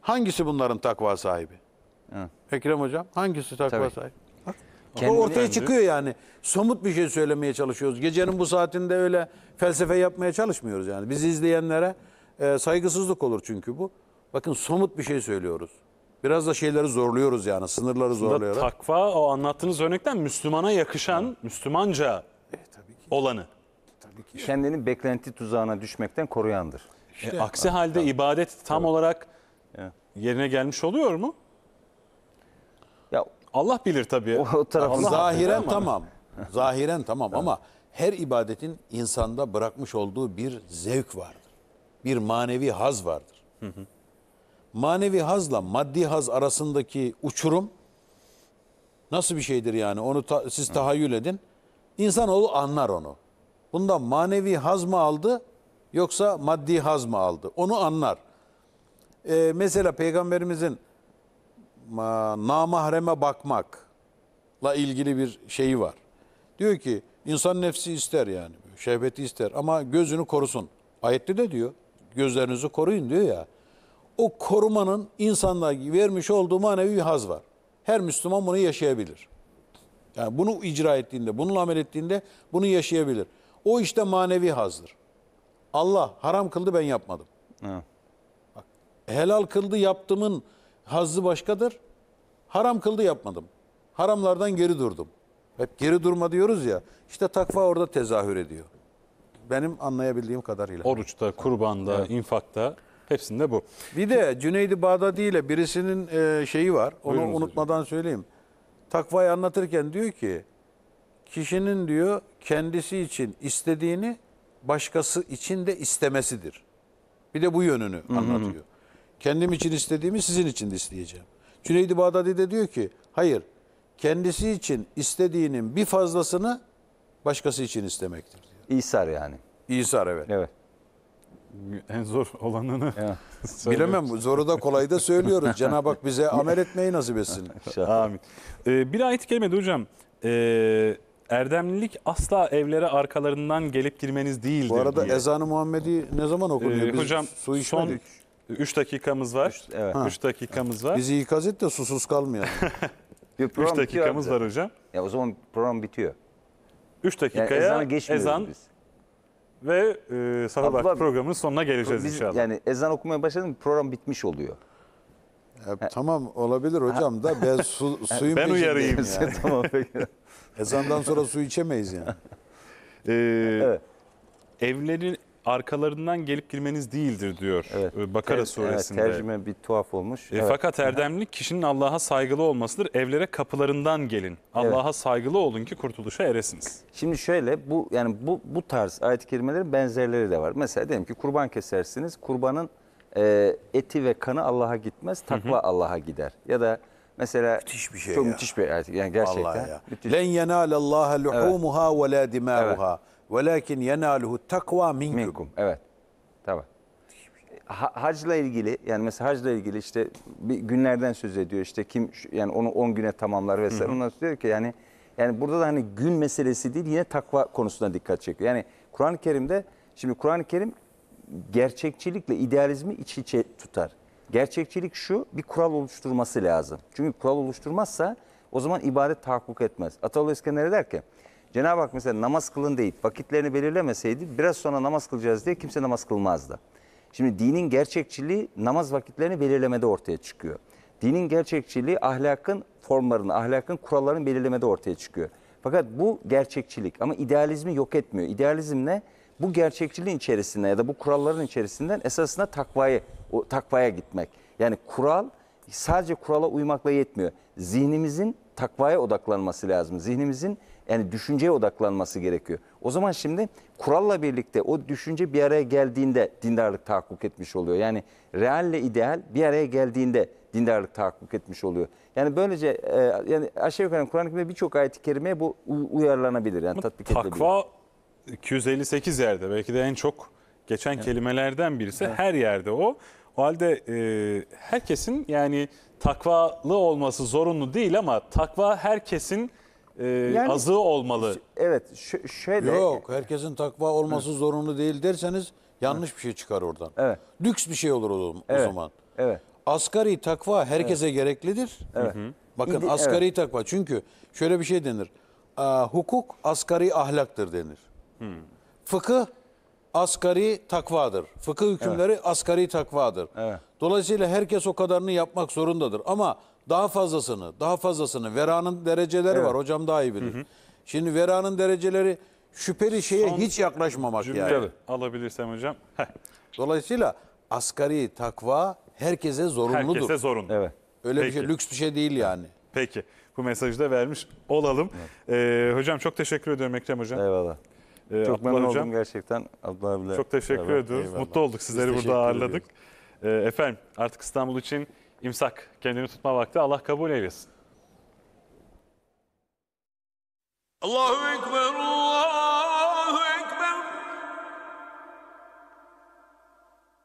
Hangisi bunların takva sahibi? Hı. Ekrem Hocam hangisi takva Tabii. sahibi? Kendini o ortaya yani. çıkıyor yani. Somut bir şey söylemeye çalışıyoruz. Gecenin bu saatinde öyle felsefe yapmaya çalışmıyoruz yani. Bizi izleyenlere e, saygısızlık olur çünkü bu. Bakın somut bir şey söylüyoruz. Biraz da şeyleri zorluyoruz yani sınırları zorluyoruz. Takva o anlattığınız örnekten Müslümana yakışan, evet. Müslümanca e, tabii ki. olanı. Tabii ki. Kendini beklenti tuzağına düşmekten koruyandır. İşte, e, aksi halde tabii. ibadet tam tabii. olarak yerine gelmiş oluyor mu? Ya Allah bilir tabii. O, o zahiren tamam. zahiren tamam ama her ibadetin insanda bırakmış olduğu bir zevk vardır. Bir manevi haz vardır. Hı hı manevi hazla maddi haz arasındaki uçurum nasıl bir şeydir yani? Onu ta, siz tahayyül edin. İnsanoğlu anlar onu. Bunda manevi haz mı aldı yoksa maddi haz mı aldı? Onu anlar. Ee, mesela Peygamberimizin namahreme bakmakla ilgili bir şeyi var. Diyor ki insan nefsi ister yani. Şehveti ister ama gözünü korusun. Ayette de diyor gözlerinizi koruyun diyor ya o korumanın insanlar vermiş olduğu manevi bir haz var. Her Müslüman bunu yaşayabilir. Yani bunu icra ettiğinde, bunu amel ettiğinde bunu yaşayabilir. O işte manevi hazdır. Allah haram kıldı ben yapmadım. Bak, helal kıldı yaptımın hazzı başkadır. Haram kıldı yapmadım. Haramlardan geri durdum. Hep geri durma diyoruz ya. İşte takva orada tezahür ediyor. Benim anlayabildiğim kadarıyla. Oruçta, kurbanda, evet. infakta Hepsinde bu. Bir de Cüneydi Bağdadi ile birisinin e, şeyi var. Onu Buyurunuz unutmadan hocam. söyleyeyim. Takvayı anlatırken diyor ki kişinin diyor kendisi için istediğini başkası için de istemesidir. Bir de bu yönünü anlatıyor. Hı hı. Kendim için istediğimi sizin için de isteyeceğim. Cüneydi Bağdadi de diyor ki hayır kendisi için istediğinin bir fazlasını başkası için istemektir. Diyor. İsar yani. İsar evet. Evet en zor olanını ya. bilemem. Zoru da kolayı da söylüyoruz. Cenab-ı Hak bize amel etmeyi nasip etsin. Amin. Ee, bir ayet kelimede hocam. Ee, erdemlilik asla evlere arkalarından gelip girmeniz değildir Bu arada diye. ezanı Muhammedi ne zaman okunuyor? Ee, Biz hocam su son 3 dakikamız var. 3 evet. Üç dakikamız var. Bizi ikaz et de susuz kalmayalım. 3 dakikamız var hocam. Ya o zaman program bitiyor. 3 dakikaya yani ezan, ezan biz. Ve e, Sahur programının sonuna geleceğiz biz, inşallah. Yani ezan okumaya başladım program bitmiş oluyor. Ya, tamam olabilir hocam da ben su, suyun Ben uyarayım yani. tamam Ezandan sonra su içemeyiz yani. Ee, evet. Evlerin arkalarından gelip girmeniz değildir diyor evet. E, Bakara Ter, suresinde. Evet, tercüme bir tuhaf olmuş. E, evet. Fakat erdemlik kişinin Allah'a saygılı olmasıdır. Evlere kapılarından gelin. Allah'a evet. saygılı olun ki kurtuluşa eresiniz. Şimdi şöyle bu yani bu bu tarz ayet-i kerimelerin benzerleri de var. Mesela diyelim ki kurban kesersiniz. Kurbanın e, eti ve kanı Allah'a gitmez. Takva Allah'a gider. Ya da Mesela müthiş bir şey. Çok ya. müthiş bir ayet. Yani gerçekten. Vallahi ya. Müthiş. Len yenalallaha luhumuha evet. ve la dimahuha. Evet. Velakin yenaluhu takva minkum. Minkum. Evet. Tamam. Ha, hacla ilgili yani mesela hacla ilgili işte bir günlerden söz ediyor işte kim yani onu 10 güne tamamlar vesaire. Hı hı. Ondan diyor ki yani yani burada da hani gün meselesi değil yine takva konusuna dikkat çekiyor. Yani Kur'an-ı Kerim'de şimdi Kur'an-ı Kerim gerçekçilikle idealizmi iç içe tutar. Gerçekçilik şu bir kural oluşturması lazım. Çünkü kural oluşturmazsa o zaman ibadet tahakkuk etmez. Atalı İskender'e der ki Cenab-ı Hak mesela namaz kılın deyip vakitlerini belirlemeseydi biraz sonra namaz kılacağız diye kimse namaz kılmazdı. Şimdi dinin gerçekçiliği namaz vakitlerini belirlemede ortaya çıkıyor. Dinin gerçekçiliği ahlakın formlarını, ahlakın kurallarını belirlemede ortaya çıkıyor. Fakat bu gerçekçilik ama idealizmi yok etmiyor. İdealizm ne? Bu gerçekçiliğin içerisinde ya da bu kuralların içerisinden esasında takvayı, o, takvaya gitmek. Yani kural sadece kurala uymakla yetmiyor. Zihnimizin takvaya odaklanması lazım. Zihnimizin yani düşünceye odaklanması gerekiyor. O zaman şimdi kuralla birlikte o düşünce bir araya geldiğinde dindarlık tahakkuk etmiş oluyor. Yani realle ideal bir araya geldiğinde dindarlık tahakkuk etmiş oluyor. Yani böylece e, yani aşağı yukarı Kur'an-ı Kerim'de birçok ayet-i kerimeye bu uyarlanabilir. Yani tatbik Takva edilebilir. 258 yerde belki de en çok geçen evet. kelimelerden birisi evet. her yerde o. O halde e, herkesin yani takvalı olması zorunlu değil ama takva herkesin e, yani, azığı olmalı. Evet şöyle. Yok herkesin takva olması Hı. zorunlu değil derseniz yanlış Hı. bir şey çıkar oradan. Evet. Lüks bir şey olur o, o zaman. Evet. Asgari takva herkese evet. gereklidir. Evet. Bakın İdi, asgari evet. takva çünkü şöyle bir şey denir. Aa, hukuk asgari ahlaktır denir. Hı. Fıkıh asgari takvadır. Fıkıh hükümleri evet. asgari takvadır. Evet. Dolayısıyla herkes o kadarını yapmak zorundadır. Ama daha fazlasını, daha fazlasını. Vera'nın dereceleri evet. var. Hocam daha iyi bilir. Hı hı. Şimdi Vera'nın dereceleri şüpheli şeye Son hiç yaklaşmamak yani. alabilirsem hocam. Heh. Dolayısıyla asgari takva herkese zorunludur. Herkese zorunlu. Evet. Öyle Peki. bir şey lüks bir şey değil yani. Peki. Bu mesajı da vermiş olalım. Evet. Ee, hocam çok teşekkür ediyorum Ekrem hocam. Eyvallah. Ee, çok memnun hocam. oldum gerçekten Abla abiyle. Çok teşekkür ediyoruz. Mutlu olduk sizleri Biz burada ağırladık. Ee, efendim artık İstanbul için İmsak kendini tutma vakti Allah kabul eylesin. Allahu Ekber, Allahu